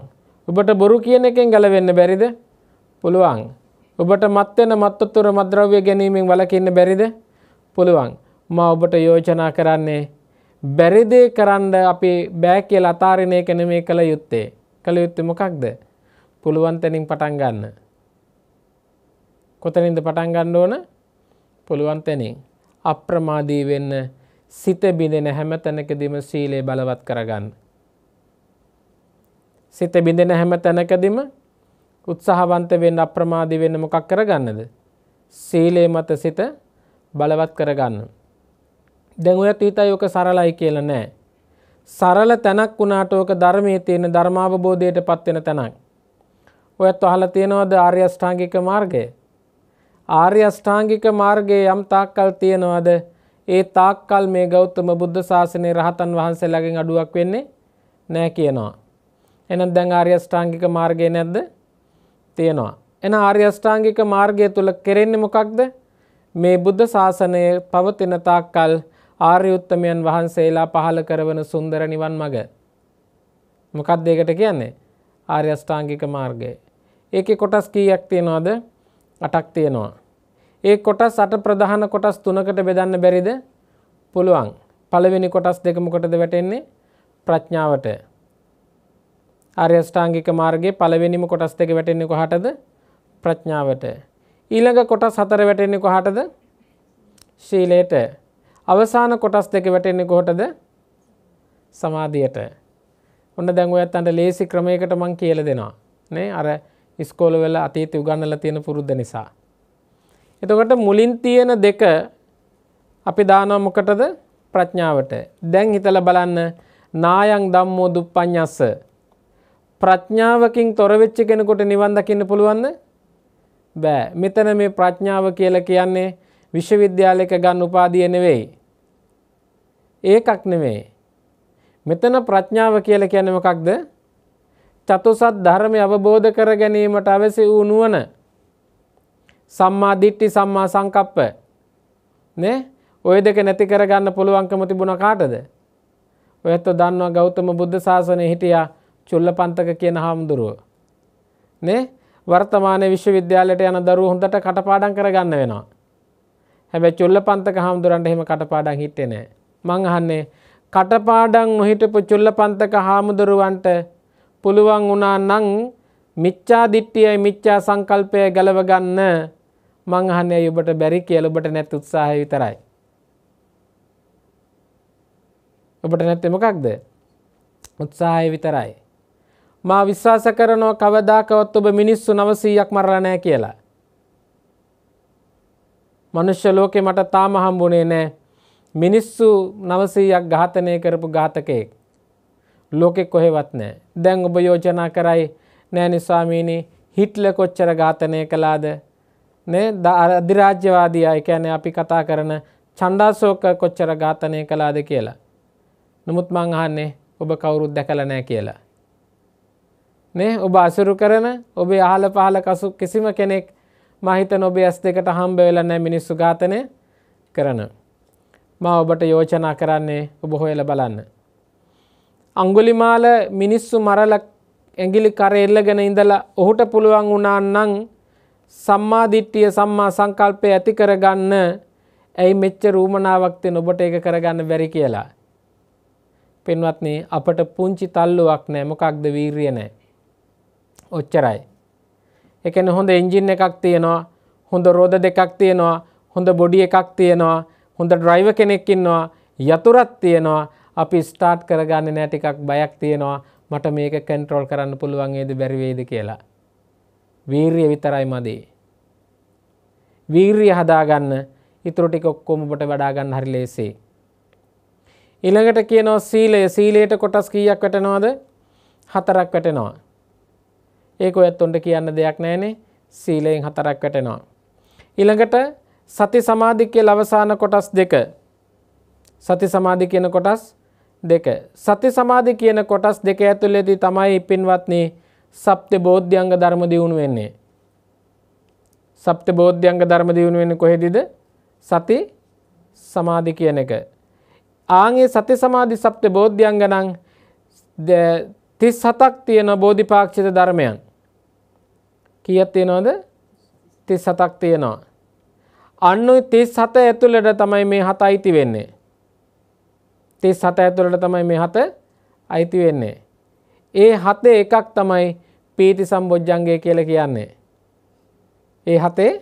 ඔබට බොරු කියන එකෙන් ගැලවෙන්න බැරිද? පුළුවන්. ඔබට මත් වෙන මත්තුතර මද්‍රව්‍ය ගැනීමෙන් වළකින්න බැරිද? පුළුවන්. මා ඔබට යෝජනා කරන්නේ බැරිදේ කරන්න අපි බෑ කිය ලතාරණය කැන මේ කළ යුත්තේ කළ යුත්තේ මොකක්ද පුළුවන්තැනින් පටන් ගන්න. කොතනින්ද පටන් ගන්න ඕන පුළුවන්තැනින් අප්‍රමාදී වෙන්න සිත බිඳෙන හැම තැනකදිම සීලේ බලවත් කරගන්න. සිත බිඳෙන හැම තැනකදිම උත්සාහවන්ත වෙන්න අප්‍රමාදි වෙන්න මොකක් කරගන්නද. සීලේ මත සිත බලවත් කරගන්න. දැන් ඔයත් හිතයි ඔක සරලයි කියලා නෑ. සරල තැනක් වුණාට ඕක ධර්මයේ තියෙන ධර්මාවබෝධයට පත් වෙන තැනක්. ඔයත් අහලා තියෙනවද ආර්ය අෂ්ටාංගික මාර්ගය? ආර්ය අෂ්ටාංගික මාර්ගයේ යම් තාක්කල් තියෙනවද? ඒ තාක්කල් මේ ගෞතම බුද්ධ ශාසනයේ රහතන් වහන්සේලාගෙන් අඩුවක් වෙන්නේ නෑ කියනවා. එහෙනම් දැන් ආර්ය අෂ්ටාංගික මාර්ගය නැද්ද? තියෙනවා. එහෙනම් ආර්ය අෂ්ටාංගික මාර්ගය තුල කෙරෙන්නේ මොකක්ද? මේ බුද්ධ ශාසනයේ පවතින තාක්කල් ආර්යුත්තමයන් වහන්සේලා පහළ කරවන සුන්දර නිවන් මඟ. මොකක් දෙකට කියන්නේ ආර්යෂ්ඨාංගික මාර්ගය. ඒක කොටස් කීයක් තියෙනවාද අටක් තියෙනවා. ඒ කොටස් අට ප්‍රධාන කොටස් තුනකට බෙදන්න බැරිද පුළුවන්. පළවෙනි කොටස් දෙකමකොටද වැටෙන්නේ ප්‍රඥාවට. ආර්යෂ්ඨාංගික මාර්ගයේ පළවෙනිම කොටස් දෙක වැටෙන්නේ කොහටද ප්‍රඥාවට. ඊළඟ කොටස් හතර වැටෙන්නේ කොහටද ශීලයට අවසාන කොටස් දෙක වැටෙන්නේ කොහටද සමාධියට ඔන්න දැංගුවත් අන්ට ලේසි ක්‍රමයකට මං කියල දෙනවා නේ අර ඉස්කෝල වෙල අතීත උගන්නල තියෙන පුරුද්ධ නිසා. එතකොට මුලින් තියෙන දෙක අපි දානමොකටද ප්‍රඥාවට දැන් හිතල බලන්න නායන් දම්මෝ දුප්පඥස්ස ප්‍රඥාවකින් තොරවෙච්චි කෙනකොට නිවන්දකින්න පුළුවන්ද බෑ මෙතන මේ ප්‍රඥාව කියල කියන්නේ විශ්වවිද්‍යාලයක ගන්න උපාදිය නෙවෙයි ඒකක් නෙමේ. මෙතන ප්‍රඥාව කියල කියැනමකක්ද චතුසත් ධර්මය අවබෝධ කර ගැනීමට අවැසි වූ නුවන සම්මා දිට්ටි සම්මා සංකප්ප නේ ඔය දෙක නැති කරගන්න පුළුවන්කම තිබුණ කාටද ඔයත්ත දන්නවා ගෞතම බුද්ධ ශාසනය හිටියා චුල්ල පන්තක කියන හාමුදුරුව නේ වර්තමාන විශ්වවිද්‍යාලට යන දරු හොඳට කටපාඩන් කරගන්න වෙනවා හැබැ චුල්ල පන්තක හාමුදුරන්ට හෙම කටපාඩන් හිටෙනෑ මං අහන්නේ කටපාඩං නොහිටපු චුල්ල පන්තක හාමුදුරුවන්ට පුළුවන් වුණා නං මිච්චා දිට්ටියයි මිච්චා සංකල්පය ගලවගන්න මං අහන්නේ ඔබට බැරි කියලා ඔබට නැත් උත්සාහය විතරයි. ඔබට නැත්තේ මොකක්ද? උත්සාහය විතරයි. මා විශ්වාස කරනවා කවදාකවත් ඔබ මිනිස්සු 900ක් මරලා නැහැ කියලා. මනුෂ්‍ය ලෝකේ මට තාම හම්බුනේ නැහැ. මිනිස්සු නවසීයක් ඝාතනය කරපු ඝාතකයෙක් ලෝකෙ කොහෙවත් නෑ. දැන් ඔබ යෝජනා කරයි නෑ නිස්වාමීනි හිට්ල කොච්චර ඝාතනය කලාද අධිරාජ්‍යවාදී අයකැන අපි කතා කරන චන්ඩාසෝක කොච්චර ඝාතනය කලාද කියලා. නමුත් මං අහන්නේ ඔබ කවුරුත් දැකල නෑ කියලා. නේ ඔබ අසුරු කරන ඔබේ අහල පහල කසු කිසිම කෙනෙක් මහිත නොබේ ඇස් දෙකට හම්බවෙල නෑ මිනිස්සු ඝාතනය කරන. මා ඔබට යෝජනා කරන්නේ ඔබ හොයල බලන්න. අංගුලිමාල මිනිස්සු මරල ඇගිලි කර එල්ලගෙන ඉඳලා ඔහුට පුළුවන් වුණාන්නං සම්මාධිට්ටිය සම්මා සංකල්පය ඇති කරගන්න ඇයි මෙච්ච රූමනාවක්තේ නොබට එක කරගන්න බැරි කියලා. පෙන්වත්නේ අපට පුංචි තල්ලුවක් නෑ මොකක්ද වීරිය නෑ. ඔච්චරයි. එකන හොඳ එන්ජින් එකක් තියෙනවා හොඳ රෝධ දෙකක් තියෙනවා හොඳ බොඩි එකක් තියෙනවා හොඳ ඩ්‍රයිව කෙනෙක් ඉන්නවා යතුරත් තියෙනවා අපි ස්ටාර්ට් කරගන්න නෑ ටිකක් බයක් තියෙනවා මට මේක කැන්ට්‍රෝල් කරන්න පුළුවන්ගේද බැරිවේද කියලා. වීර්ය විතරයි මදේ. වීර්ය හදාගන්න ඉතුරටික ඔක්කොමට වඩාගන්න හරි ලේසේ. ඉළඟට කියනෝ සීලය සීලයට කොටස් කීයක් වැටනවාද හතරක් වැටෙනවා. ඒක ඔයත් ඔොන්ට කියන්න දෙයක් නෑනේ සීලයෙන් හතරක් වැටෙනවා. ඉළඟට සති සමාධි කියලා අවසාන කොටස් දෙක සති සමාධි කියන කොටස් දෙක සති සමාධි කියන කොටස් දෙක ඇතුළේදී තමයි පින්වත්නි සප්ත බෝධ්‍යංග ධර්ම දියුණු වෙන්නේ සප්ත බෝධ්‍යංග ධර්ම දියුණු වෙන්නේ කොහෙදද සති සමාධි කියන එක ආන්ගේ සති සමාධි සප්ත බෝධ්‍යංග නම් 37ක් තියෙන බෝධිපාක්ෂිත ධර්මයන් කීයක් තියෙනවද 37ක් තියෙනවා අන්න තිස් හත ඇතුළට තමයි මේ හත අයිති වෙන්නේ. තිස් හත ඇතුළට තමයි මේ හත අයිති වෙන්නේ. ඒ හතේ එකක් තමයි පීති සම්බොජ්ජන්ගේ කියල කියන්නේ. ඒ හතේ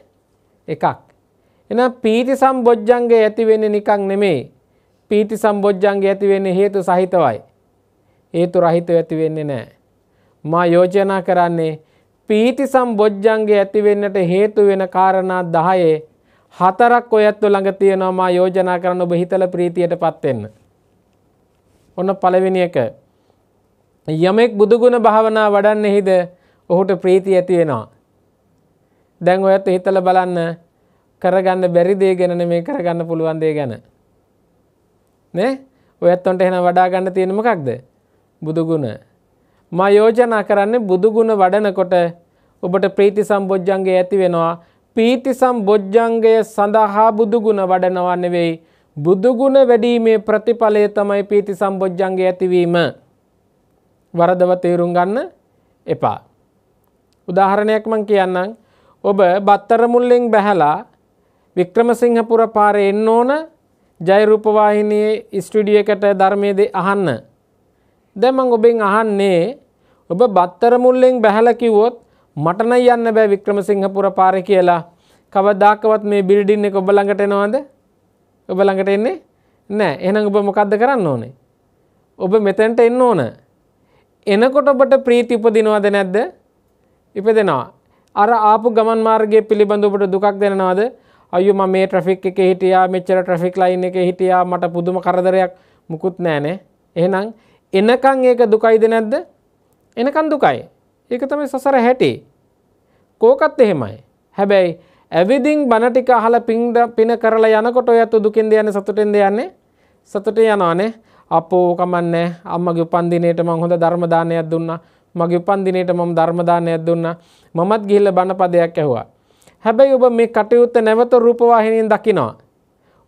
එකක්. එන පීති සම්බොජ්ජන්ගේ ඇතිවෙන්නේ නිකක් නෙමේ පීති සම්බොජ්ජන්ගේ ඇතිවෙන්නේ හේතු සහිතවයි. ඒතු රහිත ඇතිවෙන්නේ නෑ. මා යෝජනා කරන්නේ පීති සම්බොජ්ජන්ගේ ඇතිවෙන්නට හේතු වෙන කාරණා දහයේ හතරක් ඔයත් ළඟ තියෙනවා මා යෝජනා කරන්න ඔබ හිතල ප්‍රීතියට පත්වෙන්න. ඔන්න පළවෙනි එක. යමෙක් බුදුගුණ භාවනා වඩන්නෙහිද ඔහුට ප්‍රීති ඇතිවෙනවා. දැන් ඔයත් හිතල බලන්න කරගන්න බැරිදේ ගැන මේ කරගන්න පුළුවන්දේ ගැන. නේ ඔයත්තොන්ට එහෙන වඩාගන්න තියෙනමකක්ද බුදුගුණ. මා යෝජනා කරන්නේ බුදුගුණ වඩනකොට ඔබට ප්‍රීති සම්බෝජ්ජන්ගේ ඇති වෙනවා පීතිසම් බොජ්ජංගය සඳහා බුදුගුණ වඩනවන්නවෙයි. බුදුගුණ වැඩීමේ ප්‍රතිඵලය තමයි පීති සම්බොජ්ජන්ගේ ඇතිවීම වරදව තේරුම් ගන්න එපා. උදාහරණයක් මං කියන්නම් ඔබ බත්තරමුල්ලෙන් බැහැලා වික්‍රමසිංහපුර පාරය එන්න ඕන ජයරූපවාහිනයේ ස්ටඩියකට ධර්මයද අහන්න. දැමං ඔබෙන් අහන්නේ ඔබ බත්තරමුල්ලෙන් බැහැල කිවොත් මටන යන්න බෑ වික්‍රමසිංහ පුර පාර කියලා කවදදාකවත් මේ බිල්ඩින්න එක ඔබ ළඟට එනවාද ඔබ ළඟට එන්නේ නෑ එනම් ඔබ මොකක්ද කරන්න ඕනේ ඔබ මෙතැන්ට එන්න ඕන එනකොට ඔබට ප්‍රීති උපදිනවාද නැද්ද ඉපදෙනවා අර ආපු ගමන් මාර්ගය පිළිබඳ ඔබට දුකක් දෙනවාද අයු ම මේ ට්‍රෆික් එක හිටියා මෙච්චර ට්‍රෆික් ලයින් එක හිටියා මට පුදුම කරදරයක් මුකුත් නෑනේ එහෙනම් එනකං ඒක දුකයිද නැද්ද එනකන් දුකයි ඒක තමයි සසර හැටි. කෝකත් එහෙමයි. හැබැයි ඇවිදින් බණටික අහල පින්ඩ පින කරලා යනකොට ඔයත් දුකින්ද යන්නේ සතුටෙන්ද යන්නේ සතුට යනවානේ අපෝ කමන්නේ අම්මගේ උපන්දිනේට මං හොඳ ධර්ම දානයක් දුන්නා මගේ උපන්දිනේට මම ධර්ම දානයක් දුන්නා මමත් ගිහිල්ලා බණ පදයක් ඇහුවා හැබැයි ඔබ මේ කටයුත්ත නැවත රූපවාහිනියෙන් දකිනවා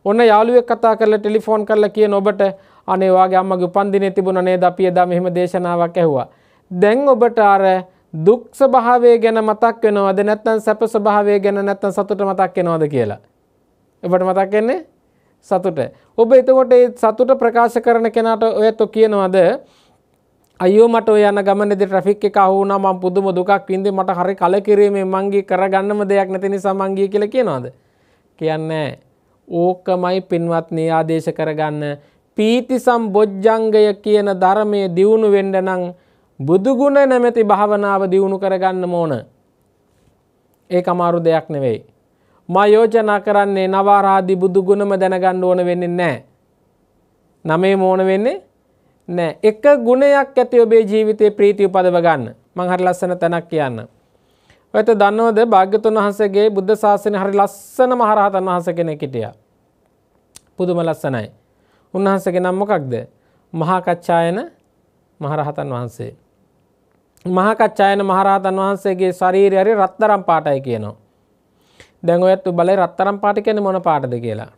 ඔන්න යාළුවෙක් කතා කරලා ටෙලිෆෝන් කරලා කියන ඔබට අනේ වාගේ අම්මගේ උපන්දිනේ තිබුණා නේද අපි එදා මෙහෙම දේශනාවක් ඇහුවා දැන් ඔබට අර දුක් ස්වභාවය ගැන මතක් වෙනවද නැත්නම් සැප ස්වභාවය ගැන නැත්නම් සතුට මතක් වෙනවද කියලා. ඔබට මතක් වෙන්නේ සතුට. ඔබ එතකොට ඒ සතුට ප්‍රකාශ කරන කෙනාට ඔයත් කියනවද අයෝ මට යන ගමනද ට්‍රෆික් එක හුුණ ම පුදුම දුකක් වින්ද මට හරි කලකිරීමේ මංගේ කරගන්නම දෙයක් නැතිනි සමංගිය කියල කියනවාද. කියන්නේ ඕකමයි පින්වත්නය ආදේශ කරගන්න පීතිසම් බොජ්ජංගය කියන ධර්මය දියුණු වෙන්ඩනං බුදුගුණ නැමැති භාවනාව දියුණු කරගන්න ඕන. ඒ අමාරු දෙයක් නෙවෙයි. මයෝජනා කරන්නේ නවාරාදි බුදුගුණම දැනගන්න ඕන වෙන්නේ නෑ. නමේ මෝන වෙන්නේ නෑ එක ගුණයක් ඇති ඔබේ ජීවිතය ප්‍රීති උපදව ගන්න මංහරි ලස්සන තැනක් කියන්න. ඇත දන්නවද භාග්‍යතුන් වහසගේ බුද්ධ ශාසනය හරි ලස්සන මහරහතන් වහස කෙනෙ කිටිය. පුදුම ලස්සනයි. උන්වහන්සගේ නම් මොකක්ද මහාකච්ඡායන මහරහතන් වහන්සේ. මහකච්ඡායන මහරහතන් වහන්සේගේ ශරීරය හරි රත්තරම් පාටයි කියනවා. දැන් ඔයත් බලේ රත්තරම් පාට කියන්නේ මොන පාටද කියලා.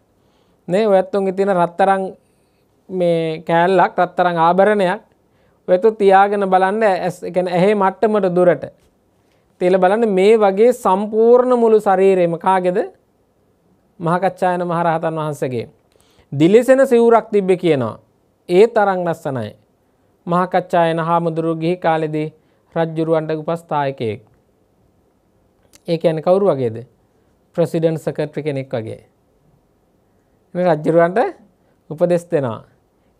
නේ ඔයත් උන්ගේ තියෙන රත්තරන් මේ කෑල්ලක් රත්තරන් ආභරණයක් වෙතු තියාගෙන බලන්න කියන්නේ ඇහි මට්ටමට දුරට. තියලා බලන්න මේ වගේ සම්පූර්ණ මුළු ශරීරෙම කාගේද? මහකච්ඡායන මහරහතන් වහන්සේගේ. දිලිසෙන සිවුරක් තිබ්බේ කියනවා. ඒ තරම් ලස්සනයි. මහකච්ඡායන හාමුදුරුවෝ ගිහි කාලෙදී රජ්ජුරුවන්ට උපස්ථායකයෙක් ඒක ඇන කවුරු වගේද ප්‍රසිඩන් සකට්‍රි කෙනෙක් වගේ රජ්ජුරුවන්ට උපදෙස් දෙෙනවා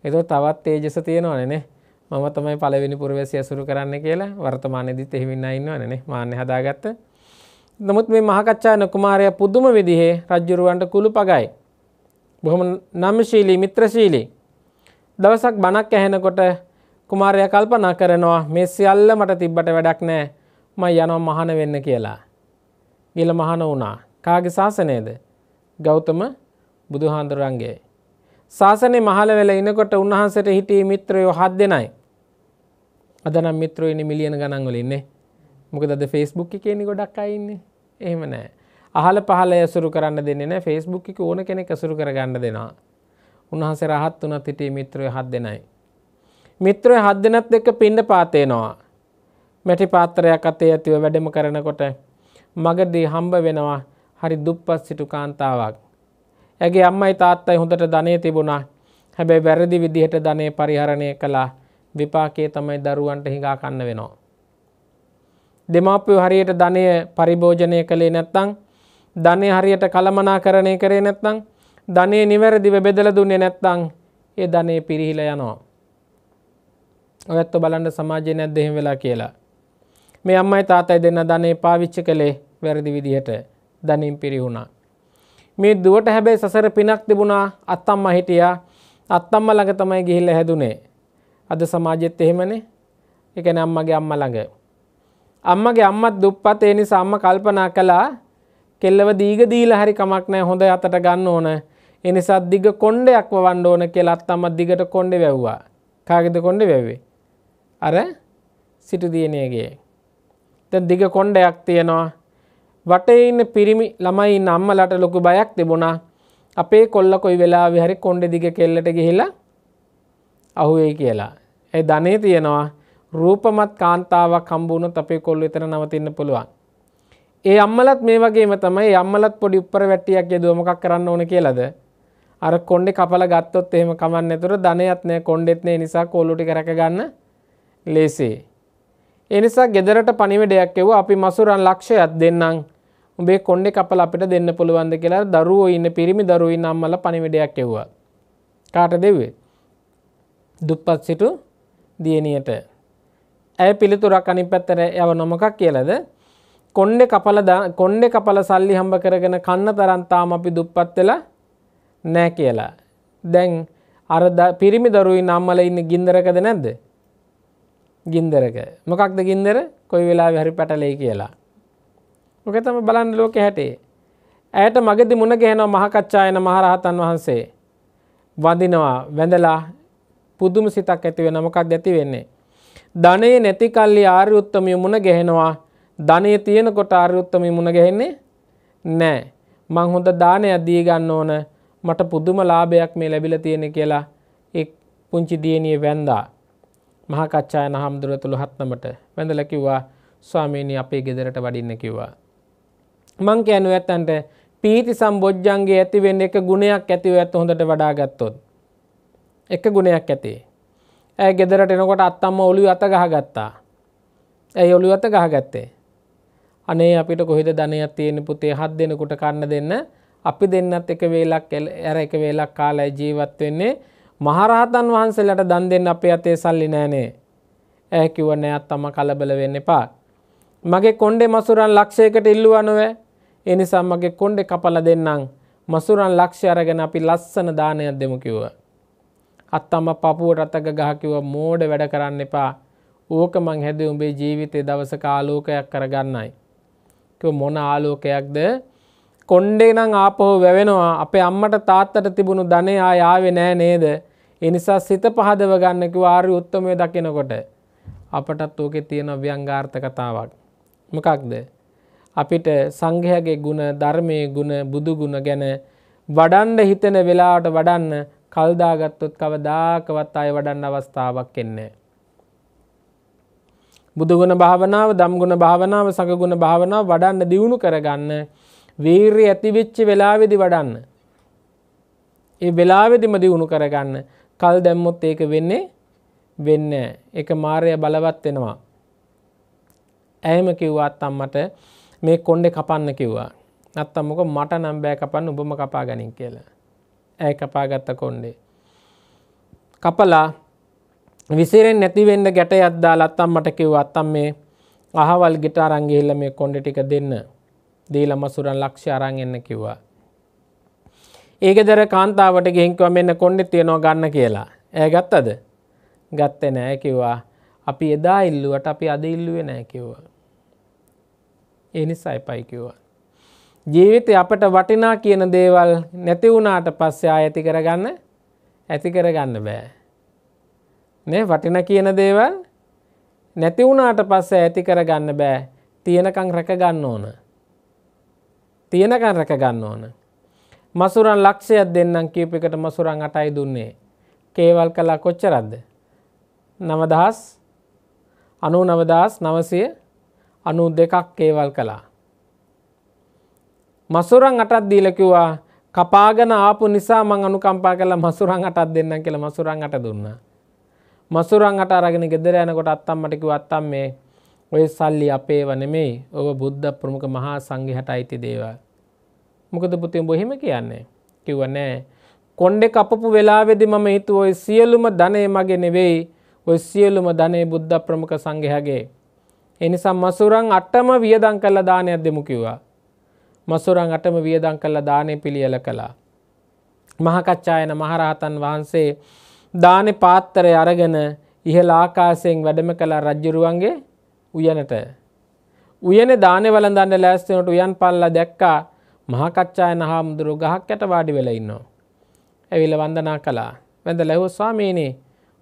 එතු තවත් තේජස තියෙනවා නනේ මම තමයි පලවෙනි පුරවැසි ඇසුරු කරන්න කියලා වර්තමානයදිත් එහෙවින්න ඉන්නවනේ මාන්‍ය හදාගත්ත නමුත් මේ මහකච්ඡාන කුමාරය පුද්දුම විදිහේ රජ්ජුරුවන්ට කුළු පගයි බොහොම නම්ශීලී මිත්‍රශීලී දවසක් බණක් ඇහෙනකොට කුමාරය කල්පනා කරනවා මේ සියල්ල මට තිබ්බට වැඩක් නෑ ම යනම් මහන වෙන්න කියලා. ගිල මහන වුණා කාග ශාසනයද ගෞතම බුදුහාන්දුරන්ගේ. ශාසනය මහල වෙල ඉනකොට උන්වහන්සට හිටිය මිත්‍රයෝ හත් දෙනයි. අදනම් මිත්‍රයනි මිලියන ගණන්වලින්නේ මොකදද ෆෙස්බුක් කියනෙ ගොඩක් අයින්නේ එහෙම නෑ. අහල පහල ඇසුරු කරන්න දෙන්න ෆෙස්බුක් ඕන කෙනෙ ඇසුරු කරගන්න දෙනවා. උන්හස රහත් වනත් හිටිය මිත්‍රය හත් දෙනයි. මිත්‍රය හත් දෙනත් එක්ක පින්ඩ පාතේනවා. මැටි පාත්තරයක් අතේ ඇතිව වැඩම කරනකොට මගදී හම්බ වෙනවා හරි දුප්පත් සිටු කාන්තාවක්. ඇගේ අම්මයි තාත්තයි හොඳට ධනය තිබුණා හැබැයි වැරදි විදිහට ධනය පරිහරණය කළා විපාකයේ තමයි දරුවන්ට හිඟා කන්න වෙනවා. දෙමාපියෝ හරියට ධනය පරිභෝජනය කළේ නැත්නම් ධනය හරියට කළමනාකරණය කරේ නැත්නම් ධනය නිවැරදිව බෙදලා දුන්නේ නැත්නම් ඒ ධනය පිරිහිලා යනවා. ඔයත්ත බලන්න සමාජය නැද්ද එහෙම වෙලා කියලා. මේ අම්මයි තාතයි දෙන්න ධනේ පාවිච්චි කළේ වැරදි විදිහට ධනින් පිරිහුණා. මේ දුවට හැබැයි සසර පිනක් තිබුණා අත්තම්ම හිටියා අත්තම්ම ළඟ තමයි ගිහිල්ල හැදුනේ. අද සමාජෙත් එහෙමනේ එකන අම්මගේ අම්ම ළඟ. අම්මගේ අම්මත් දුප්පත් ඒ නිසා අම්ම කල්පනා කළා කෙල්ලව දීග දීලා හරි කමක් නෑ හොඳ අතට ගන්න ඕන එනිසාත් දිග කොණ්ඩයක් වවන්න ඕන කියලා අත්තම්මත් දිගට කොණ්ඩෙ වැැව්වා. කාගෙද කොණ්ඩෙ වැැවේ. අර සිටුදියනයගේ. දැන් දිග කොණ්ඩයක් තියෙනවා වටේ ඉන්න පිරිමි ළමයි අම්මලට ලොකු බයක් තිබුණා අපේ කොල්ල කොයි වෙලා විහරි කොණ්ඩ දිග කෙල්ලට ගිහිලා අහුවෙයි කියලා. ඇයි ධනේ තියෙනවා රූපමත් කාන්තාවක් කම්බුණොත් අපේ කොල්ල එතන නවතින්න පුළුවන්. ඒ අම්මලත් මේ වගේම තමයි අම්මලත් පොඩි උප්පර වැටියක් යදුව මොකක් කරන්න ඕන කියලාද අර කොණ්ඩේ කපලා ගත්තොත් එහෙම කමක් නැතුව ධනයත් නැහැ කොණ්ඩෙත් නැහැ නිසා කොල්ලු ටික රැක ගන්න ලේසේ. එනිසා ගෙදරට පනිවැඩයක් එව අපි මසුරන් ලක්ෂයත් දෙන්නම් උබේ කොන්්ඩෙ කපල අපිට දෙන්න පුළුවන්ද කියලා දරුවෝ ඉන්න පිරිමි දරුවයි නම්මල පනිවිඩයක් එව්වා. කාට දෙවේ. දුප්පත් සිටු දියණියට. ඇය පිළිතුරක් අනි පැත්තර යව නොමකක් කියලද. කොන්්ඩෙ කපල කොන්්ඩෙ කපල සල්ලි හම්බ කරගෙන කන්න තරන්තාම අපි දුප්පත් වෙලා නෑ කියලා. දැන් අර පිරිමි දරුවයි නම්මල ඉන්න ගින්දරකද නැද්ද. ගින්දරක මොකක්ද ගින්දර කොයි වෙලා හරි පැටලේ කියලා. මොකතම බලන්න ලෝක හැටේ. ඇයට මගෙදි මුණ ගැහෙනව මහකච්ඡායන මහරහතන් වහන්සේ වඳිනවා වැඳලා පුදුම සිතක් ඇතිව නමකක් ඇති වෙන්නේ. ධනයේ නැති කල්ලි ආර්යුත්තමය මුණ ගැහෙනවා ධනය තියෙනකොට ආර්යුත්තමය මුණ ගැහෙන්නේ නෑ. මං හොඳ දානයක් දී ගන්න ඕන මට පුදුම ලාභයක් මේ ලැබිල තියෙන කියලා එක් පුංචි දියණිය වැන්දා. මහකච්ඡායන හාමුදුරුව තුළ හත්නමට වැඳල කිව්වා ස්වාමීණී අපේ ගෙදරට වඩින්න කිව්වා. මංක ඇනු ඇත්තන්ට පීති සම්බෝජ්ජන්ගේ ඇතිවෙන්න එක ගුණයක් ඇතිව ඇත් හොඳට වඩාගත්තොත්. එක ගුණයක් ඇති. ඇ ගෙදරට එනකොට අත්තම්ම ඔලු අත ගහගත්තා. ඇයි ඔලු අත ගහගත්තේ. අනේ අපිට කොහෙද ධනයක් තියෙන පුතේ හත් දෙනකුට කන්න දෙන්න අපි දෙන්නත් එක වේලක් ඇර එක වේලක් කාලයි ජීවත් වෙන්නේ මහරහතන් වහන්සේලට දන් දෙන්න අපේ අතේ සල්ලි නෑනේ ඇ කිව නෑත් තම කලබල වෙන්න එපා. මගේ කොන්්ඩෙ මසුරන් ලක්ෂයකට ඉල්ලුව නොව එනිසා මගේ කොන්්ඩෙ කපල දෙන්නම් මසුරන් ලක්ෂ අරගෙන අපි ලස්සන දානයක් දෙමු කිව්ව. අත්තම පපුුව රතක ගහකිව මෝඩ වැඩ කරන්න එපා ඕක මං හැද උඹේ ජීවිතය දවස කාලෝකයක් කරගන්නයි. මොන ආලෝකයක්ද කොන්්ඩේ නං ආපහෝ වැවෙනවා අපේ අම්මට තාත්තට තිබුණු ධනයා යාවෙ නෑ නේද එනිසා සිත පහදව ගන්නකි ආරි උත්තමය දකිනකොට අපටත් ඕකෙ තියෙන ව්‍යංගාර්ථකතාවක්. මකක්ද. අපිට සංඝයාගේ ගුණ ධර්මය ගුණ බුදුගුණ ගැන වඩන්ඩ හිතෙන වෙලාට වඩන්න කල්දාගත්තොත් කවදාකවත් අය වඩන්න අවස්ථාවක් එන්නේ. බුදුගුණ භාවනාව දම්ගුණ භාවනාව සඟගුණ භාවනාව වඩන්න දියුණු කරගන්න වීර්ය ඇතිවිච්චි වෙලාවෙදි වඩන්න. ඒ වෙලාවෙදිම දියුණු කරගන්න කල් දැම්මොත් ඒක වෙන්නේ වෙන්න එක මාරය බලවත් වෙනවා. ඇයම කිව්වාත් අම්මට මේ කොන්්ඩෙ කපන්න කිව්වා. අත්තම්මක මට නම්බෑ කපන්න උබම කපා ගනින් කියලා. ඇය කපාගත්ත කොන්්ඩේ. කපලා විසිරෙන් නැතිවෙන්න ගැට අද්දා ලත්තම්මට කිව් අත්තම් මේ අහවල් ගිටා රංගිහිල්ල මේ කොන්ඩ ටික දෙන්න දීල මසුරන් ලක්ෂ අරන් එන්න කිව්වා. ඒකෙදර කාන්තාවට ගෙහින්කව මෙන්න කොන්්ඩෙ තියෙනවා ගන්න කියලා. ඇ ගත්තද ගත්තෙ නෑ කිව්වා අපි එදා ඉල්ලුවට අපි අද ඉල්ලුවේ නෑ කිව්ව. එනිසා එපයි කිව්වා. ජීවිතය අපට වටිනා කියන දේවල් නැති වුණාට පස්සේ ඇති කරගන්න ඇති කරගන්න බෑ. නේ වටින කියන දේවල් නැති වුණාට පස්සේ ඇති කරගන්න බෑ තියෙනකං රැකගන්න ඕන. තියෙනකන් රැකගන්න ඕන. මසුරන් ලක්ෂයක් දෙන්නම් කීප එකට මසුරන් අටයි දුන්නේ කේවල් කලා කොච්චරද්ද නවදහස් අනු නවදහස් නවසය අනු දෙකක් කේවල් කලා මසුරන් අටත් දීලකිවා කපාගෙන ආපු නිසා මං අනුකම්පා කලා මසුරන් අටත් දෙන්න කියලා මසුරන් අට දුන්න මසුරන් අට අරගෙන ගෙදර යනකොට අත්තම්මටිකු අත්තම් මේ ඔය සල්ලි අපේව නෙමෙයි ඔබ බුද්ධ ප්‍රමුඛ මහා සංඝහට අයිති දේවල් මොකද පුතින් බොහෙම කියන්නේ කිව්වනෑ කොන්්ඩෙ කපපු වෙලාවෙදි මම හිතු ඔය සියලුම ධනය මගේ නෙවෙයි ඔය සියලුම ධනේ බුද්ධ ප්‍රමක සංඝයාගේ. එනිසා මසුරං අටම වියදං කල්ල දානයක් දෙමු කිව්වා. මසුරං අටම වියදං කල්ල දානය පිළියල කළා. මහකච්ඡායන මහරහතන් වහන්සේ දානෙ පාත්තරය අරගෙන ඉහළ ආකාසයෙන් වැඩම කළ රජ්ජුරුවන්ගේ උයනට. උයන දානෙ වලඳන්න ලෑස්තනට උයන් පල්ල දැක්කා මහකච්ඡායන හාමුදුරුව ගහක් යට වාඩි වෙලා ඉන්නවා. ඇවිල වන්දනා කලා වැඳ ලැහෝස්වාමීනේ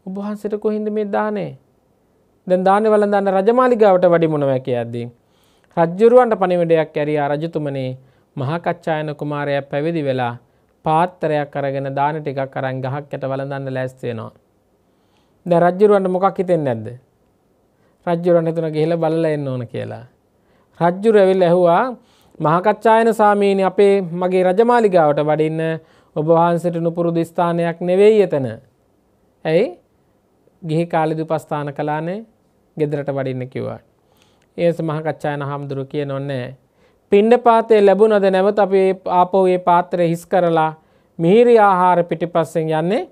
උබහන්සට කොහින්ද මේ දානේ දැන් දාන වලදන්න රජමාලිගාවට වඩි මොනවැක ඇද්දී. රජ්ජුරුවන්ට පනිවිඩයක් ඇරයා රජතුමනේ මහකච්ඡායන කුමාරය පැවිදි වෙලා පාත්තරයක් කරගෙන දාන ටිකක් කරන් ගහක් යට වලදන්න ලැස්තේනවා. ද රජ්ජුරුවන්ට මොකක් හිතෙන් නැද්ද. රජ්ජුරන් එතුන ගෙහිල බල්ල එන්න ඕන කියලා. රජ්ජුර ඇවිල් ඇහවා මහකච්ඡායන සාමීනි අපේ මගේ රජමාලිගාවට වඩින්න ඔබ වහන්සට නුපුරුදු ස්ථානයක් නෙවෙයි එතන. ඇයි ගිහි කාලිදු පස්ථාන කලානේ ගෙදරට වඩින්න කිව්වා. ඒ මහකච්ඡායන හාමුදුරු කිය නොන්නේ. පින්ඩ පාතේ ලැබුණද නැවත අපේ ආපෝයේ පාත්‍රය හිස් කරලා මිහිරි ආහාර පිටිපස්සෙන් යන්නේ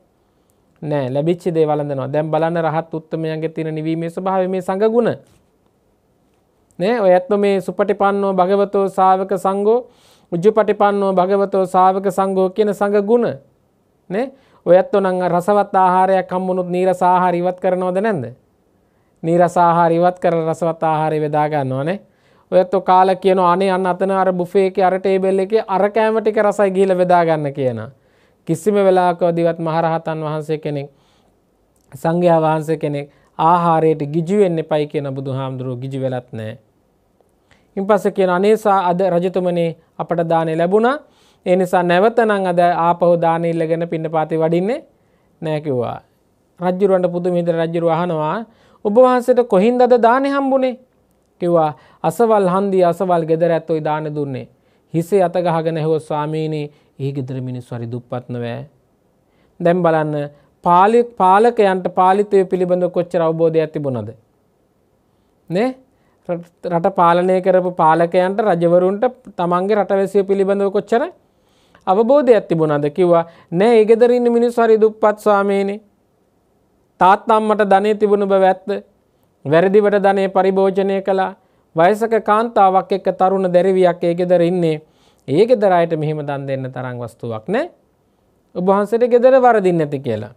නෑ ලැබිච්චි දේ වලඳනවා දැම් බලන්න රහත් උත්තමයන්ගේ තින නිවීමේ ස්භාව මේ සඟගුණ නෑ ඔය ඇත්ම මේ සුපටිපන්නෝ භගවතෝ සාාවක සංගෝ උජ්ජපටිපන්නෝ භගවතෝ සාාවක සංගෝ කියන සඟ ගුණ නේ ඔය ඇත්ව නං රසවත් ආහාරයක් කම්මුණුත් නීර සාහාර ඉවත් කරනවද නැන්ද නීර සාහාර ඉවත් කර රසවත් ආහාරය වෙදාගන්නවානේ ඔයත්තු කාල කියන අනේ අන්න අතන අර බුෆේක අරටේබෙල්ල එක අර කෑමටික රසයි ගීල වෙදාගන්න කියන කිසිම වෙලාකෝදිවත් මහරහතන් වහන්සේ කෙනෙක් සංඝයා වහන්සේ කෙනෙක් ආහාරයට ගිජුවෙන්න පයි කියන බුදු හාමුදුරුව ගිජි වෙලත් නෑ ඉන් පස්ස කියන අනේසා අද රජතුමනේ අපට දානය ලැබුණා ඒ නිසා නැවතනං අද ආපහු දානය ඉල්ලගෙන පින්න පාති වඩින්නේ නෑකිව්වා. රජ්ජුරුවන්ට පුදු මිහිද රජ්ජුරු අහනවා ඔබවහන්සට කොහින්ද අද දානය හම්බුණේ කිව්වා අසවල් හන්දී අසවල් ගෙදර ඇත්තොයි දාන දුන්නේ. හිසේ අතගහගෙන හෝ ස්වාමීනී ඒ ගෙදර මිනිස් වරි දුප්පත්නවෑ. දැම් බලන්න පාලි පාලකයන්ට පාලිතය පිළිබඳ කොච්චර අවබෝධයක් තිබුණද. නේ? රට පාලනය කරපු පාලකයන්ට රජවරුන්ට තමන්ගේ රටවැසිය පිළිබඳව කොච්චර අවබෝධයක් තිබුණද කිව්වා නෑ ඒගෙදරන්න මිනිස් හරි දුප්පත් ස්වාමේනේ තාත්තම්මට ධනය තිබුණු බව ඇත්ත වැරදිවට ධනය පරිභෝජනය කළා වයසක කාන්තාවක් එක්ක තරුණ දැරවියක් ඒගෙදර ඉන්නේ ඒක දරයට මෙහිම දන් දෙන්න තරං වස්තුවක් නෑ ඔබහන්සට ගෙදර වරදින්න ඇති කියලා.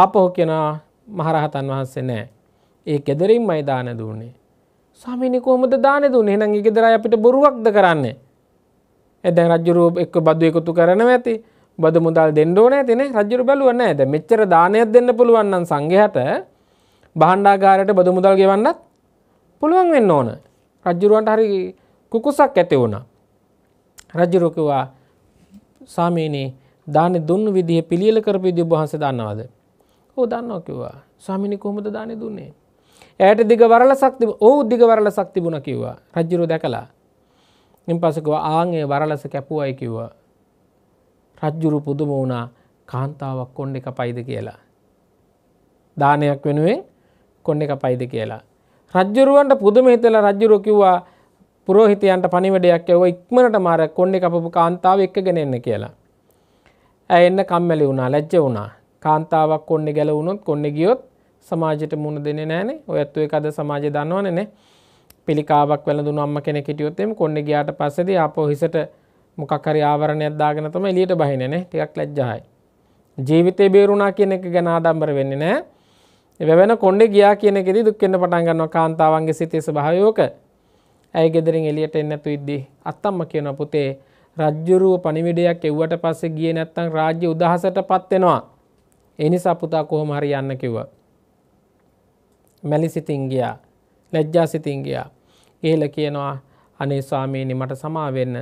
ආපහෝ කෙනා මහරහතන් වහන්සේ නෑ ඒ කෙදරින් මයිදාන දුන්නේ. සමිනි කොහොමද දානෙ දුන්නේ එහෙනම් ඒ ගෙදර අය අපිට බොරුවක්ද කරන්නේ ඒ දැන් රජුරු එක්ක බදු එකතු කරනවා ඇති බදු මුදල් දෙන්න ඕනේ ඇතිනේ රජුරු බැලුවා නෑ දැන් මෙච්චර දානයක් දෙන්න පුළුවන් නම් සංඝයාට භාණ්ඩාගාරයට බදු මුදල් ගෙවන්නත් පුළුවන් වෙන්න ඕන රජුරුවන්ට හරි කුකුසක් ඇති වුණා රජුරු කිව්වා ස්වාමීනි දානෙ දුන්නු විදිහ පිළියෙල කරපු විදිහ ඔබ වහන්සේ දන්නවද? ඔව් දන්නවා කිව්වා. ස්වාමීනි කොහොමද දානෙ දුන්නේ? ඇයට දිග වරල සක්ති ඕ දිග වරල සක්තිබුණ කිව්වා රජ්ජුරු දැකලා ඉන් පසකව ආගේ වරලස කැපුවයි කිව්වා රජ්ජුරු පුදුම වුණා කාන්තාවක් කොන්්ඩ එක පයිද කියලා. දානයක් වෙනුවෙන් කොන්්ඩ එක පයිද කියලා. රජ්ජුරුවන්ට පුදුම හිතල රජ්ජුරු කිව්වා පුරෝහිතයන්ට පනිවැඩයක් ඇව ඉක්මනට මාර කොන්්ඩ එකපපු කාන්තාව එක්කගෙන එන්න කියලා. ඇ එන්න කම්මැලි වුණා ලැජ්ජ වුණා කාන්තාවක් කොන්න ගැලවුණොත් කොන්න ගියොත් සමාජයට මුණ දෙන නෑනේ ඔයත්තු එක අද සමාජය දන්නවනනේ පිළිකාවක් වැලඳුන අම්ම කෙනෙ හිටියොත්තෙම කොන්න ගයාට පස්සෙද අපෝ හිසට මොකක්කරි ආවරණයක් දාගනතම එලියට බහිනනේ ටිකක් ලැජ්ජායි. ජීවිතය බේරුණා කියන එක ගැන ආඩම්බර වෙන්න නෑ එවැෙන කොන්ඩ ගියා කියන එකෙදි දුක්කෙන්න්න පටන්ගන්න කාන්තාවන්ගේ සිතේස භායෝක ඇයි ගෙදරින් එලියට එන්නතු ඉද්දී අත්තම්ම කියන පුතේ රජ්ජුරුව පනිවිඩයක් එව්වට පස්සේ ගිය නැත්තං රාජ්‍ය උදහසට පත්වෙනවා එනි සපුතා කොහොම හරි යන්න කිව්වා මැලිසිතින් ගියා ලැජ්ජාසිතින් ගියා ගේල කියනවා අනේ ස්වාමීනි මට සමාවෙන්න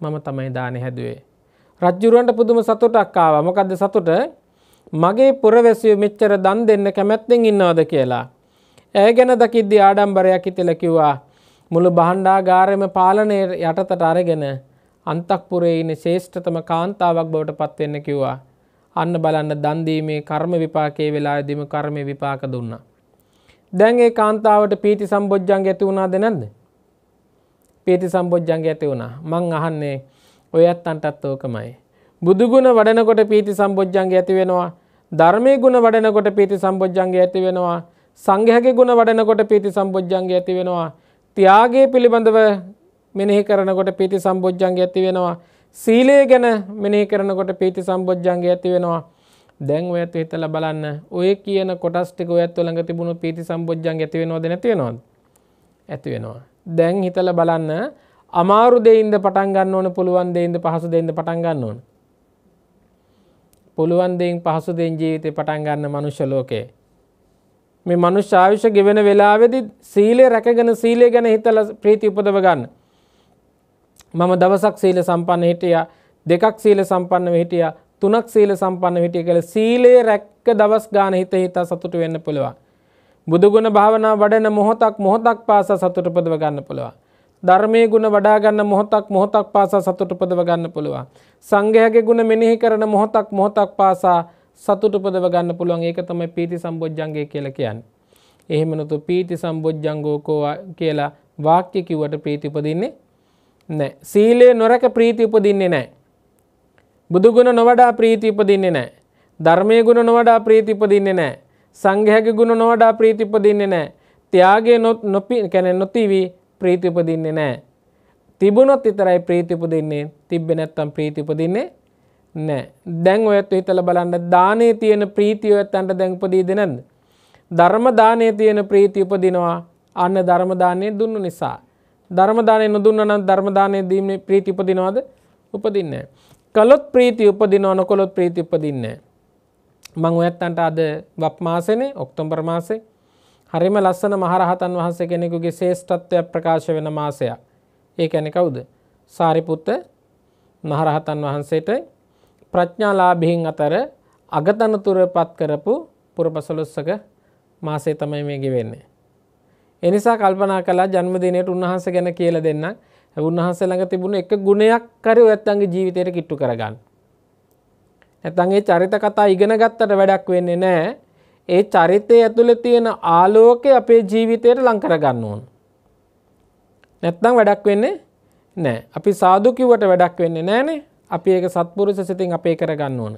මම තමයි දානෙ හැදුවේ. රජ්ජුරුවන්ට පුදුම සතුටක් ආවා මොකක්ද සතුට මගේ පුරවැසිය මෙච්චර දන් දෙන්න කැමැත්තෙන් ඉන්නවද කියලා. ඇය ගැන දකිද්දි ආඩම්බරයක් ඉතිල කිව්වා මුළු බහණ්ඩා ගාරම පාලනය යටතට අරගෙන අන්තක්පුරේයින ශේෂ්ඨතම කාන්තාවක් බවට පත්වෙන්න කිව්වා. අන්න බලන්න දන්දීමේ කර්ම විපාකයේ වෙලා ඇදිම කර්මය විපාක දුන්නා. දැන් ඒ කාන්තාවට පීති සම්බොජ්ජන්ග ඇති වුණාද නැද්ද. පීති සම්බොජ්ජන්ග ඇති වුණා මං අහන්නේ ඔයත් අන්ටත් ඕකමයි. බුදුගුණ වඩනකොට පීති සම්බොජ්ජන්ග ඇති වෙනවා ධර්මය ගුණ වඩනකොට පීති සම්බොජ්ජන්ග ඇති වෙනවා සංඝහගේ ගුණ වඩනකොට පීති සම්බොජ්ජන්ග ඇති වෙනවා තියාගේ පිළිබඳව මෙනෙහි කරනකොට පීති සම්බොජ්ජන්ග ඇති වෙනවා සීලය ගැන මෙනෙහි කරනකොට පීති සම්බොජ්ජන්ග ඇති වෙනවා දැන් ඔයත් හිතල බලන්න ඔය කියන කොටස්ටික ඔයත් ළඟ තිබුණු පීති සම්බෝජ්ජන් ඇතිවෙනවාද නැතිවෙනවාද ඇතිවෙනවා. දැන් හිතල බලන්න අමාරු දෙයින්ද පටන් ගන්න ඕන පුළුවන් දෙයින්ද පහසු දෙයින්ද පටන් ගන්න ඕන. පුළුවන් දෙයින් පහසු දෙයින් ජීවිතේ පටන් ගන්න මනුෂ්‍ය ලෝකේ. මේ මනුෂ්‍ය ආයුෂ ගෙවෙන වෙලාවේදී සීලය රැකගෙන සීලය ගැන හිතලා ප්‍රීති උපදව ගන්න. මම දවසක් සීල සම්පන්න හිටියා දෙකක් සීල සම්පන්නව හිටියා තුනක් සීල සම්පන්න හිටිය කළ සීලයේ රැක්ක දවස් ගාන හිත හිතා සතුට වෙන්න පුළුවන්. බුදුගුණ භාවනා වඩන මොහොතක් මොහොතක් පාස සතුට පදව ගන්න පුළුවන්. ධර්මය ගුණ වඩාගන්න මොහොතක් මොහොතක් පාස සතුට පදව ගන්න පුළුවන්. සංඝයාගේ ගුණ මෙනෙහි කරන මොහොතක් මොහොතක් පාසා සතුට පදව ගන්න පුළුවන් ඒක තමයි පීති සම්බොජ්ජන්ගේ කියලා කියන්නේ. එහෙම නැතු පීති සම්බොජ්ජංගෝකෝ කියලා වාක්‍ය කිව්වට ප්‍රීති උපදින්නේ නැහැ. සීලය නොරක ප්‍රීති උපදින්නේ නැහැ. බුදුගුණ නොවඩා ප්‍රීති උපදින්නේ නැහැ. ධර්මයේ ගුණ නොවඩා ප්‍රීති උපදින්නේ නැහැ. සංඝයාගේ ගුණ නොවඩා ප්‍රීති උපදින්නේ නැහැ. ත්‍යාගයේ නොපි කියන්නේ නොතිවි ප්‍රීති උපදින්නේ නැහැ. තිබුණොත් විතරයි ප්‍රීති උපදින්නේ. තිබ්බේ නැත්තම් ප්‍රීති උපදින්නේ නැහැ. දැන් ඔයත් හිතලා බලන්න දානේ තියෙන ප්‍රීතිය ඔයත්න්ට දැන් උපදීද නැද්ද? ධර්ම දානේ තියෙන ප්‍රීතිය උපදිනවා අන්න ධර්ම දානේ දුන්නු නිසා. ධර්ම දානේ නොදුන්නා නම් ධර්ම දානේ දීමේ ප්‍රීතිය උපදිනවද? උපදින්නේ නැහැ. කළොත් ප්‍රීති උපදින නොකොළොත් ප්‍රීති උපදින්න. මං ඔයත්තන්ට අද වප් මාසනේ ඔක්තොම්බර් මාසේ හරිම ලස්සන මහරහතන් වහන්සේ කෙනෙකුගේ ශේෂ්ඨත්වයක් ප්‍රකාශ වෙන මාසයක් ඒ ඇන කවුද සාරිපුත්ත මහරහතන් වහන්සේට ප්‍රඥාලාබිහින් අතර අගතනතුර පත් කරපු පුරපසලොස්සක මාසේ තමයි මේ ගෙවෙන්නේ. එනිසා කල්පනා කලා ජන්මදිනයට උන්වහන්ස ගැන කියල දෙන්න උන්වහන්සේ ළඟ තිබුණ එක ගුණයක් කරය ඇත්තන්ගේ ජීවිතයට කිට්ටු කරගන්න. ඇතන්ගේ චරිත කතා ඉගෙන ගත්තට වැඩක් වෙන්නේ නෑ ඒ චරිතය ඇතුළ තියෙන ආලෝකය අපේ ජීවිතයට ලංකරගන්න ඕන්. නැත්තං වැඩක් වෙන්නේ නෑ අපි සාදුකිවට වැඩක් වෙන්නේ නෑනේ අපි ඒක සත්පුරුෂ සිතින් අපේ කරගන්න ඕන.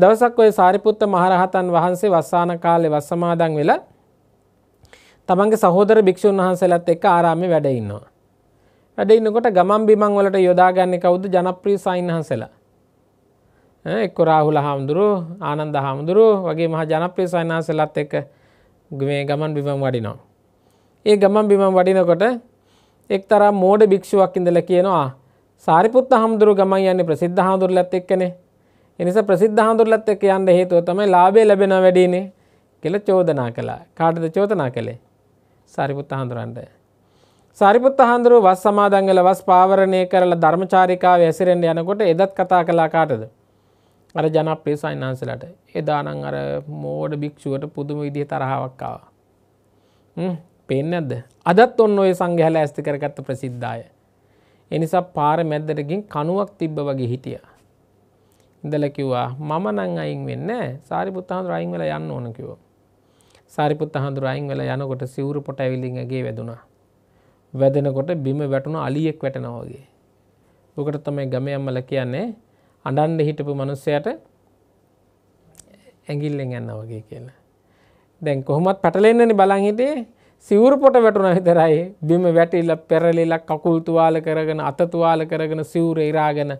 දවසක් ඔය සාරිපුත්ත මහරහතන් වහන්සේ වස්සාන කාලෙ වස්සමාදන් වෙලා තමන්ගේ සහෝදර භික්‍ෂූන් වහන්සේලත් එක් ආරාමි වැඩඉන්නවා. වැඩඉන්නකොට ගමන් බිමං වලට යොදාගන්න කවුද ජනප්‍රී සයින්හන්සලා එක්ක රාහුල හාමුදුරු ආනන්ද හාමුදුරු වගේ මහ ජනප්‍රී සයින්හන්සලත් එක මේ ගමන් බිමම් වඩිනවා. ඒ ගමන් බිමම් වඩිනකොට එක්තර මෝඩ භික්ෂුවක් ඉඳල කියනවා සාරිපුත් හාමුදුරු ගමන් යන්නේ ප්‍රසිද්ධ හාමුදුරලත් එක්කනේ එනිසා ප්‍රසිද්ධ හාමුදුරලත් එක්ක යන්න හේතුව තමයි ලාභය ලැබෙනවා වැඩිනේ කියලා චෝදනා කළා. කාටද චෝදනා කළේ? සාරිපුත් හාමුදුරන්ට. සරිපුත්ත හාමුදුරුව වස් සමාදන් වෙලා වස් පාවරණය කරලා ධර්මචාරිකාව ඇසිරෙන්න යනකොට එදත් කතා කළා කාටද? අර ජනප්‍රිය සයන්හන්සලට. එදානම් අර මෝඩ භික්ෂුවට පුදුම විදිහ තරහාවක් ආවා. හ්ම් පේන්නේ නැද්ද? අදත් ඔන්න ඔය සංඝයාලා ඇස්ති කරගත්ත ප්‍රසිද්ධාය. ඒ නිසා පාර මැද්දට ගින් කණුවක් තිබ්බ වගේ හිටියා. ඉඳලා කිව්වා මම නම් අයින් වෙන්නේ නැහැ. සාරිපුත්ත හාමුදුරුව අයින් වෙලා යන්න ඕන කිව්වා. සාරිපුත්ත හාමුදුරුව අයින් වෙලා යනකොට සිවුරු පොට ඇවිලින් ඇගේ වැදුනා. වැදෙනකොට බිම වැටුණු අලියෙක් වැටෙනවාගේ. ඕකට තමයි ගමයම්මල කියන්නේ අඩන්ඩ හිටපු මනුස්සයට ඇගිල්ලෙන් යන්න වගේ කියලා. දැන් කොහොමත් පටලෙන්නනි බලහිටේ සිවර පොට වැටුන විතරයි බිම වැටිල්ල පෙරලිල කකුල්තුවාල කරගෙන අතතුවාල කරගෙන සිවර ඉරාගෙන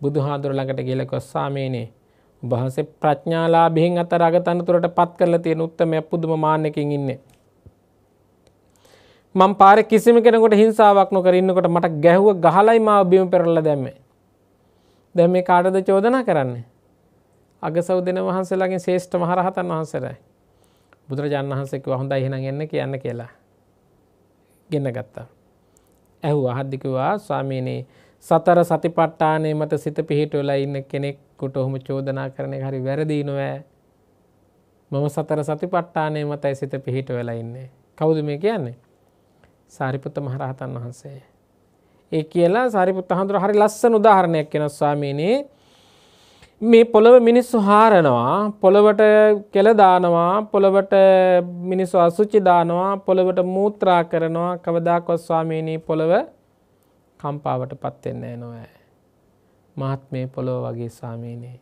බුදු හාදුර ළඟට කියල කොස්සාමේනේ උබහන්සේ ප්‍රඥාලා බිහින් අත රගතනතුරට පත් කරල තියෙන උත්තම පුදුම මාන්නකින් ඉන්නේ මං පාර කිසිම කෙනකොට හිංසාවක් නොකරන්නකොට මට ගැහුව ගහලයි මා බිම පෙරල දැම්ම දැම් මේ කාටද චෝදනා කරන්නේ අගසෞ දෙන වහන්සේලාගේ ශේෂ්ඨ මහරහතන් වහන්සරයි බුදුරජාන් වහන්සෙක් වහොඳ එහෙන එන්න කියන්න කියලා ගන්න ගත්තා ඇහු අහද්දිකවා ස්වාමීනයේ සතර සතිපට්ටානේ මත සිත පිහිටවෙලා ඉන්න කෙනෙක්කුට ඔහොම චෝදනා කරන හරි වැරදිී නොවෑ මම සතර සතිපට්ටානේ මතයි සිත පිහිට වෙලා ඉන්නේ කවුද මේ කියන්නේ සාරිපුත්ත මහරහතන් වහන්සේ. ඒ කියලා සාරිපුත්ත හඳුර හරි ලස්සන උදාහරණයක් කෙන ස්වාමීනී මේ පොළොව මිනිස්සු හාරනවා පොළොවට කෙලදානවා පොළොවට මිනිස්සු අසුච්චි දානවා පොළොවට මූත්‍රා කරනවා කවදාකොස් ස්වාමීනී පොළොව කම්පාවට පත්වෙන්නේ නොවෑ. මහත් මේ පොළොව වගේ ස්වාමීනේ.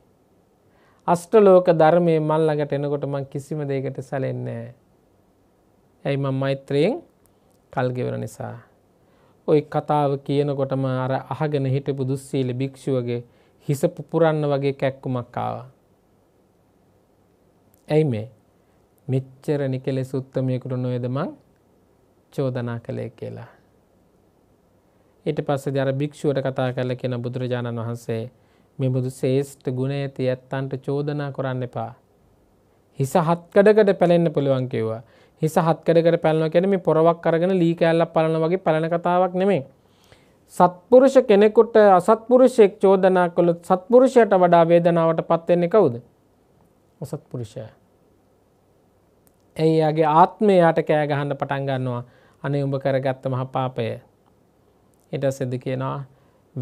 අස්ටලෝක ධර්මය මල්ලඟට එනකොට මං කිසිම දෙකට සැලෙන්නේ. ඇයි මං මෛත්‍රයෙන් කල්ගෙවර නිසා. ඔයි කතාව කියනකොටම අර අහගෙන හිටපු දුස්සීල භික්‍ෂුවගේ හිස පුපුරන්න වගේ කැක්කුමක්කාව. ඇයි මේ මෙච්චර නිකෙලෙ සුත්තමයකුට නොයදමං චෝදනා කළේ කියලා. ඊට පස්ස ජර භික්‍ෂුවට කතා කරල කියෙන බුදුරජාණන් වහන්සේ මෙබුදු සේෂ්ට ගුණ ඇති ඇත්තන්ට චෝදනා කරන්න එපා. හිස හත්කඩකට පැලෙන්න්න පුළුවන් කිව්වා හිස හත්කඩකට පැලන කැන මේ පොරවක් කරගෙන ලී කෑල්ලක් පලන වගේ පලන කතාවක් නෙමේ. සත්පුරුෂ කෙනෙකුට අසත්පුරුෂයෙක් චෝදනා කළොත් සත්පුරුෂයට වඩා වේදනාවට පත්වෙන්නේ කවුද. ඔසත්පුරුෂය. ඇයියාගේ ආත්මයාට කෑ ගහන්න පටන් ගන්නවා අනේ උඹ කරගත්ත මහ පාපය. එට සෙද කියනවා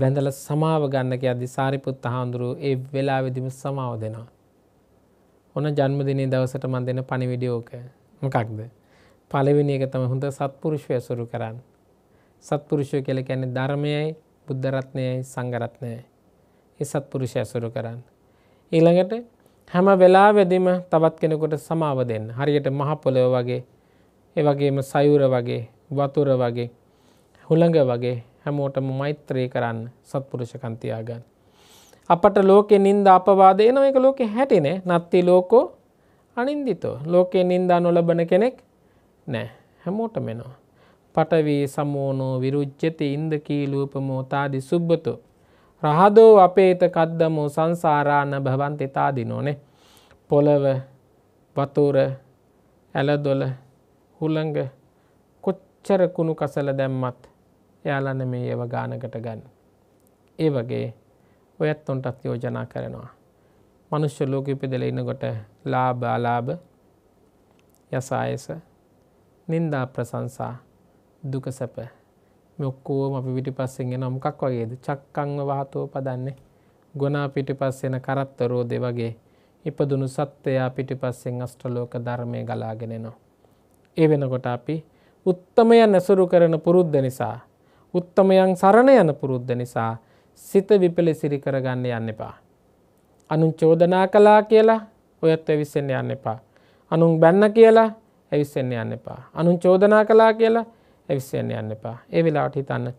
වැඳල සමාව ගන්නක අධි සාරිපුත් හාමුදුරු ඒ වෙලා විදිම සමාව දෙනවා. ඔන ජන්මදිනේ දවසට මන් දෙන පණිවිඩියෝක. මොකක්ද. පලවෙනි එක තම හොඳ සත්පුරුෂය ඇසුරු කරන්න. සත්පුරුෂය කෙල කැනෙ ධර්මයයි බුද්ධරත්නයයි සංගරත්නයයි. ඒ සත්පුරුෂය ඇසුරු කරන්න. ඊළඟට හැම වෙලා වැදිම තවත් කෙනෙකොට සමාව දෙන්න හරියට මහපොලව වගේ ඒ වගේම සයුර වගේ වතුර වගේ හුළඟ වගේ හැමෝටම මෛත්‍රය කරන්න සත්පුරුෂකන්තියාගන්න. අපට ලෝකෙ නින්ද අපවාද එනව එක ලෝකෙ හැටිනේ නත්ති ලෝකෝ අනින්දිතෝ ලෝකයේ නින්දා නොලබන කෙනෙක් නෑ හැමෝට මෙනවා. පටවී සමෝනෝ විරුජ්ජති ඉන්දකීලූපමෝ තාදි සුබ්බතු. රහදෝ අපේත කද්දමෝ සංසාරාන්න භවන්ති තාදිනෝනේ. පොළව වතුර ඇලදොල හුළඟ කොච්චර කුණු කසල දැම්මත් එයාලන මේ ඒව ගානකට ගන්න. ඒ වගේ ඔයත් උන්ටත් යෝජනා කරනවා. මනුෂ්‍ය ලෝක උපෙදල ඉන්නකොට ලාභ අලාභ යසායස නින්දා ප්‍රසංසා දුක සැප මොක්කෝම අපි පිටි පස්සෙන් එන මොකක් වගේද චක්කංව වහතෝ පදන්නේ ගොනා පිටි පස්සෙන කරත්තරෝදෙ වගේ ඉපදුණු සත්වයා පිටි පස්සෙන් අස්ට්‍රලෝක ධර්මය ගලාගෙනනවා. ඒ වෙනකොට අපි උත්තමය නැසුරු කරන පුරුද්ධ නිසා. උත්තමයන් සරණ යන පුරුද්ධ නිසා සිත විපලෙසිරි කරගන්න යන්න එපා. අනුන් චෝදනා කලා කියලා ඔයත් ඇවිස්සෙන්න්න යන්න එපා. අනුන් බැන්න කියලා ඇවිස්සෙන්න්න යන්න එපා. අනුන් චෝදනා කලා කියලා ඇවිස්සෙන්න්න යන්න එපා. ඒ වෙලාට හිතන්න.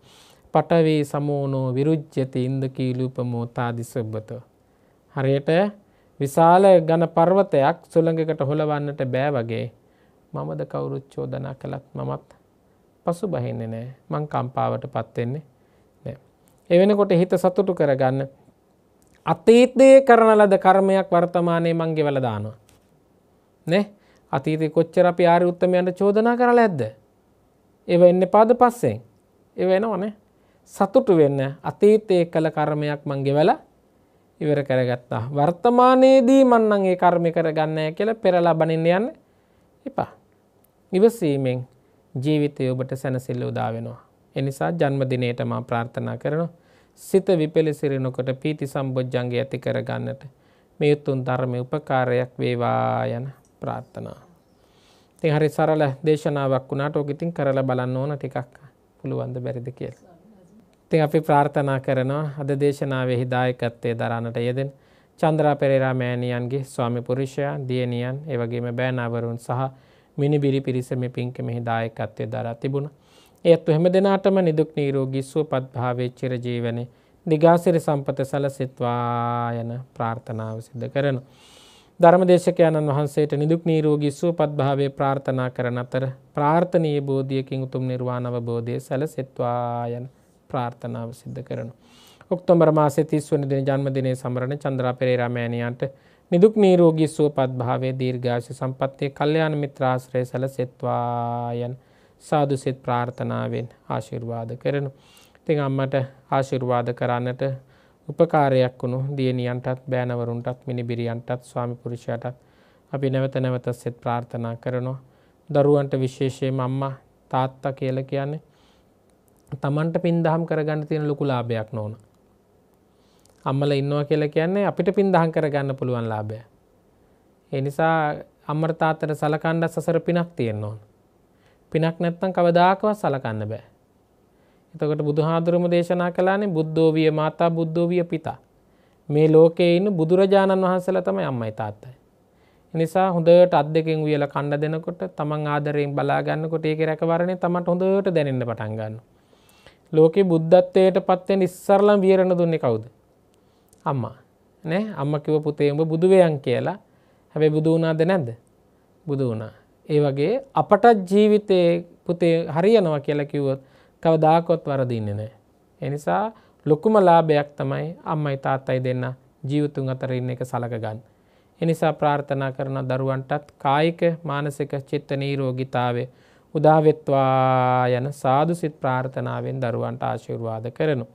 පටවේ සමෝනෝ විරුජ්ජති ඉන්ද කීලූපමෝ තාදිස්වබ්බත. හරියට විශාල ගණ පර්වතයක් සුළඟකට හොළවන්නට බෑ වගේ මමද කවුරුත් චෝදනා කළත් මමත් පසු බහින්නේ නෑ මං කම්පාවට පත්වෙන්නේ එවෙනකොට හිත සතුටු කරගන්න අතීතයේ කරන ලද කර්මයක් වර්තමානය මං ගෙවල දානවා. නේ අතීත කොච්චර අපි ආරි උත්තමයන්ට චෝදනා කරලා ඇද්ද. ඒව එන්න පාද පස්සෙන්. ඒව එනවනේ සතුටු වෙන්න අතීතයේ කළ කර්මයක් මං ගෙවල ඉවර කරගත්තා. වර්තමානයේදී මන්නන් ඒ කර්මය කරගන්නය කියලා පෙරලා බනින්න යන්න එපා. ඉවසීමෙන් ජීවිතය ඔබට සැනසිල්ල උදා වෙනවා. එනිසා ජන්මදිනයට මා ප්‍රාර්ථනා කරනවා. සිත විපෙලසිරෙනකොට පීති සම්බොජ්ජන්ගේ ඇති කරගන්නට මේ උත්තුන් ධර්මය උපකාරයක් වේවා යන ප්‍රාර්ථනා. ති හරි සරල දේශනාවක් වුණට ඕගඉතින් කරලා බලන්න ඕන ටිකක් පුළුවන්ද බැරිද කියල්. ති අපි ප්‍රාර්ථනා කරනවා අද දේශනාවේ හිදායකත්තේ දරන්නට යෙදෙන් චන්ද්‍රා පෙරේරා මෑණියන්ගේ ස්වාමි පුරුෂයන් දියණියන් ඒවගේම බෑනවරුන් සහ මිනිබිරි පිරිස මේ පින්ක මෙහි දායකත්වය දරා තිබුණා එයත් එහෙම දෙනාටම නිදුක් නීරෝගී සුවපත් භාවයේ චිරජීවනයේ දිගාසිරි සම්පත සැලසෙත්වා යන ප්‍රාර්ථනාව සිදු කරනවා. ධර්මදේශකයන්න් වහන්සේට නිදුක් නීරෝගී සුවපත් භාවයේ ප්‍රාර්ථනා කරන අතර ප්‍රාර්ථනීය බෝධියකින් උතුම් නිර්වාණ අවබෝධය සැලසෙත්වා යන ප්‍රාර්ථනාව සිදු කරනවා. ඔක්තෝබර් මාසේ 30 වෙනි දින ජන්මදිනයේ සමරන චන්ද්‍රා පෙරේරා මෑණියන්ට නිදුක් නීරෝගී සුවපත් භාවයේ දීර්ඝායුෂ සම්පත්තිය කල්යාණ මිත්‍රාශ්‍රය සැලසෙත්වා යන සාදුසෙත් ප්‍රාර්ථනාවෙන් ආශිර්වාද කරනු. ඉතිං අම්මට ආශිර්වාද කරන්නට උපකාරයක් වුණු දියනියන්ටත් බෑනවරුන්ටත් මිනිබිරියන්ටත් ස්වාමි පුරුෂයටත් අපි නැවත නැවතත් සෙත් ප්‍රාර්ථනා කරනවා. දරුවන්ට විශේෂය මම්මා තාත්තා කියල කියන්නේ තමන්ට පින් දහම් කරගන්න තියෙන ලොකු ලාභයක් නොවන. අම්මල ඉන්නවා කියලා කියන්නේ අපිට පින් දහම් කරගන්න පුළුවන් ලාභය. එනිසා අම්මර තාත්තට සලකණ්ඩ සසර පිනක් තියෙන්නවා. පිනක් නැත්තං කවදාකවත් සලකන්න බෑ. එතකට බුදුහාදුරම දේශනා කලානේ බුද්ධෝවිය මතා බුද්ධෝවිය පිතා. මේ ලෝකයේ ඉන්න බුදුරජාණන් වහන්සල තම අම්මයි තාත්තයි. නිසා හොඳට අත් දෙකෙන් වියල කණ්ඩ දෙනකොට තමන් ආදරයෙන් බලාගන්නකොට ඒක රැකවරණය තමට හොඳට දැනන්න පටන්ගන්න. ලෝකෙ බුද්ධත්වයට පත්වෙන් ඉස්සරලම් වියරණ දුන්නේ කවුද. අම්මා නෑ අම්ම කිව පුතේම බුදුවයන් කියලා හැබැ බුදු වුණාද නැද්ද බුදු වුණා ඒ වගේ අපට ජීවිතයේ පුතේ හරියනවා කියලා කිව්වොත් කවදාකොත් වරදින්නේ නෑ. එනිසා ලොකුම ලාභයක් තමයි අම්මයි තාත්තයි දෙන්න ජීවතුන් අතර ඉන්න එක සලකගන්න. එනිසා ප්‍රාර්ථනා කරන දරුවන්ටත් කායික මානසික චිත්ත නීරෝගිතාවේ උදාවෙත්වා යන සාදුසිත් ප්‍රාර්ථනාවෙන් දරුවන්ට ආශිර්වාද කරනු.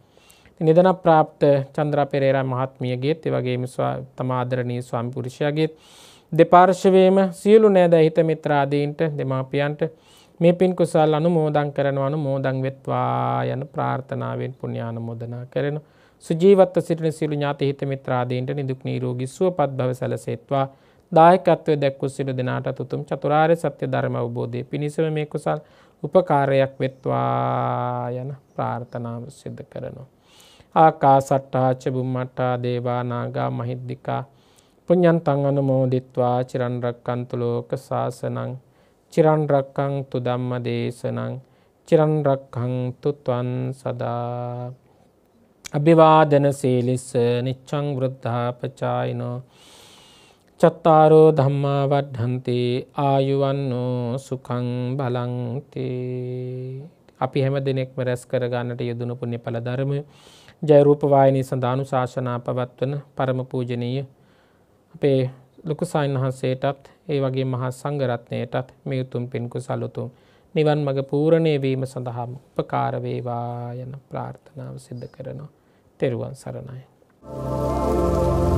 නිදන ප්‍රාප්ත චන්ද්‍ර පෙරේරා මහත්මියගේත් එවගේ තමා ආදරණී ස්වාමි පුරුෂයාගේත් දෙපාර්ශවේම සියලු නෑදැ හිත මිත්‍රාදීන්ට දෙමාපියන්ට මේ පින් කුසල් අනු මෝදං කරනවනු මෝදං වෙත්වා යන ප්‍රාර්ථනාවෙන් පුුණ්‍යාන මොදනා කරන සුජීවත්ව සිටින සිරු ඥාති හිත මිත්‍රාදීන්ට නිදුක් නීරෝගී සුවපත් භව සැලසේත්වා දායකත්වය දැක්කු සිරු දෙනාට තුතුම් චතුරාර්ය සත්‍ය ධර්ම අවබෝධය පිණිසම මේ කුසල් උපකාරයක් වෙත්වා යන ප්‍රාර්ථනාව සිද්ධ කරනවා. ආකා සට්ටාච බුම්මට්ටා දේවානාගා මහිද්දිකා පුඥන්තං අනුමෝදිත්වා චිරන්රක්කන්තු ලෝක සාසනං චිරන්රක්කං තු ධම්ම දේශනං චිරන්රක්කං තුත්වන් සදා අභිවාදන සීලිස්ස නිච්චං වෘද්ධාපචායිනෝ චත්තාරෝ ධම්මා වඩ්හන්ති ආයුවන්නෝ සුකං බලංති අපි හැම දෙනෙක්ම රැස් කරගන්නට යෙදුණු පුුණෙ පළ ධර්ම ජයරූපවායනී සඳානු ශාසනා පවත්වන පරම පූජනීය අපේ ලොකුසාන් වහන්සේටත් ඒ වගේ මහා සංගරත්නයටත් මේ උතුම් පින්කු සලුතුම් නිවන් මඟ පූරණය වීම සඳහාම උපකාරවේවා යන ප්‍රාර්ථනාව සිද්ධ කරනවා තෙරුවන් සරණයි. Thank you.